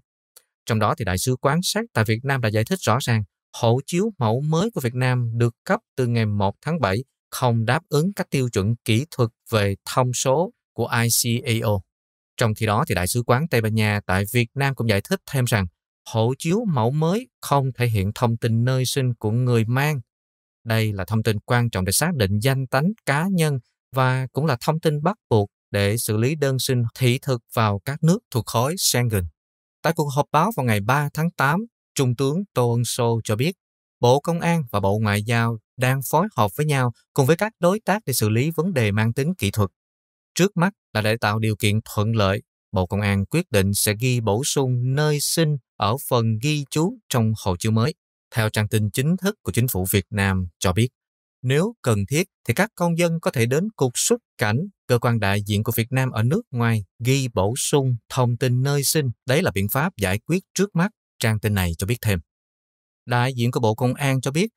Trong đó thì Đại sứ quán Séc tại Việt Nam đã giải thích rõ ràng hộ chiếu mẫu mới của Việt Nam được cấp từ ngày 1 tháng 7 không đáp ứng các tiêu chuẩn kỹ thuật về thông số của ICAO. Trong khi đó, thì Đại sứ quán Tây Ban Nha tại Việt Nam cũng giải thích thêm rằng hộ chiếu mẫu mới không thể hiện thông tin nơi sinh của người mang. Đây là thông tin quan trọng để xác định danh tánh cá nhân và cũng là thông tin bắt buộc để xử lý đơn xin thị thực vào các nước thuộc khối Schengen. Tại cuộc họp báo vào ngày 3 tháng 8, Trung tướng Tô Ân Sô cho biết, Bộ Công an và Bộ Ngoại giao đang phối hợp với nhau cùng với các đối tác để xử lý vấn đề mang tính kỹ thuật. Trước mắt là để tạo điều kiện thuận lợi, Bộ Công an quyết định sẽ ghi bổ sung nơi sinh ở phần ghi chú trong hồ chiếu mới. Theo trang tin chính thức của chính phủ Việt Nam cho biết, nếu cần thiết thì các công dân có thể đến Cục xuất cảnh, cơ quan đại diện của Việt Nam ở nước ngoài ghi bổ sung thông tin nơi sinh. Đấy là biện pháp giải quyết trước mắt Trang tin này cho biết thêm. Đại diện của Bộ Công an cho biết,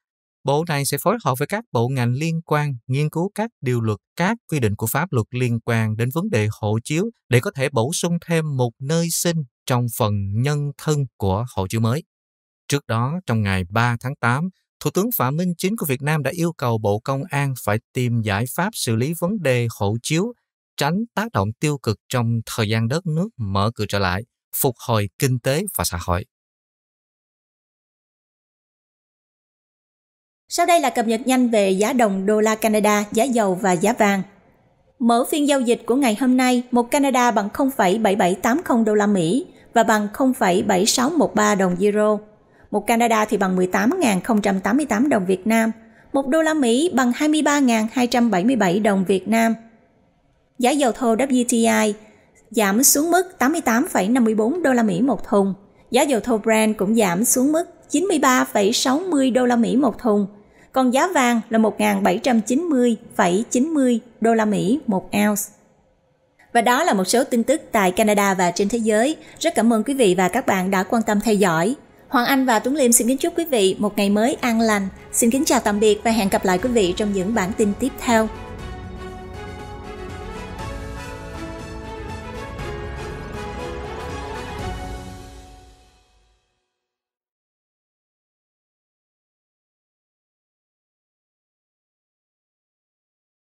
Bộ này sẽ phối hợp với các bộ ngành liên quan nghiên cứu các điều luật, các quy định của pháp luật liên quan đến vấn đề hộ chiếu để có thể bổ sung thêm một nơi sinh trong phần nhân thân của hộ chiếu mới. Trước đó, trong ngày 3 tháng 8, Thủ tướng Phạm Minh Chính của Việt Nam đã yêu cầu Bộ Công an phải tìm giải pháp xử lý vấn đề hộ chiếu, tránh tác động tiêu cực trong thời gian đất nước mở cửa trở lại, phục hồi kinh tế và xã hội. Sau đây là cập nhật nhanh về giá đồng đô la Canada, giá dầu và giá vàng. Mở phiên giao dịch của ngày hôm nay, một Canada bằng 0,7780 đô la Mỹ và bằng 0,7613 đồng euro. Một Canada thì bằng 18.088 đồng Việt Nam, một đô la Mỹ bằng 23.277 đồng Việt Nam. Giá dầu thô WTI giảm xuống mức 88,54 đô la Mỹ một thùng. Giá dầu thô Brent cũng giảm xuống mức 93,60 đô la Mỹ một thùng còn giá vàng là 1.790,90 đô la Mỹ một ounce. Và đó là một số tin tức tại Canada và trên thế giới. Rất cảm ơn quý vị và các bạn đã quan tâm theo dõi. Hoàng Anh và Tuấn Liêm xin kính chúc quý vị một ngày mới an lành. Xin kính chào tạm biệt và hẹn gặp lại quý vị trong những bản tin tiếp theo.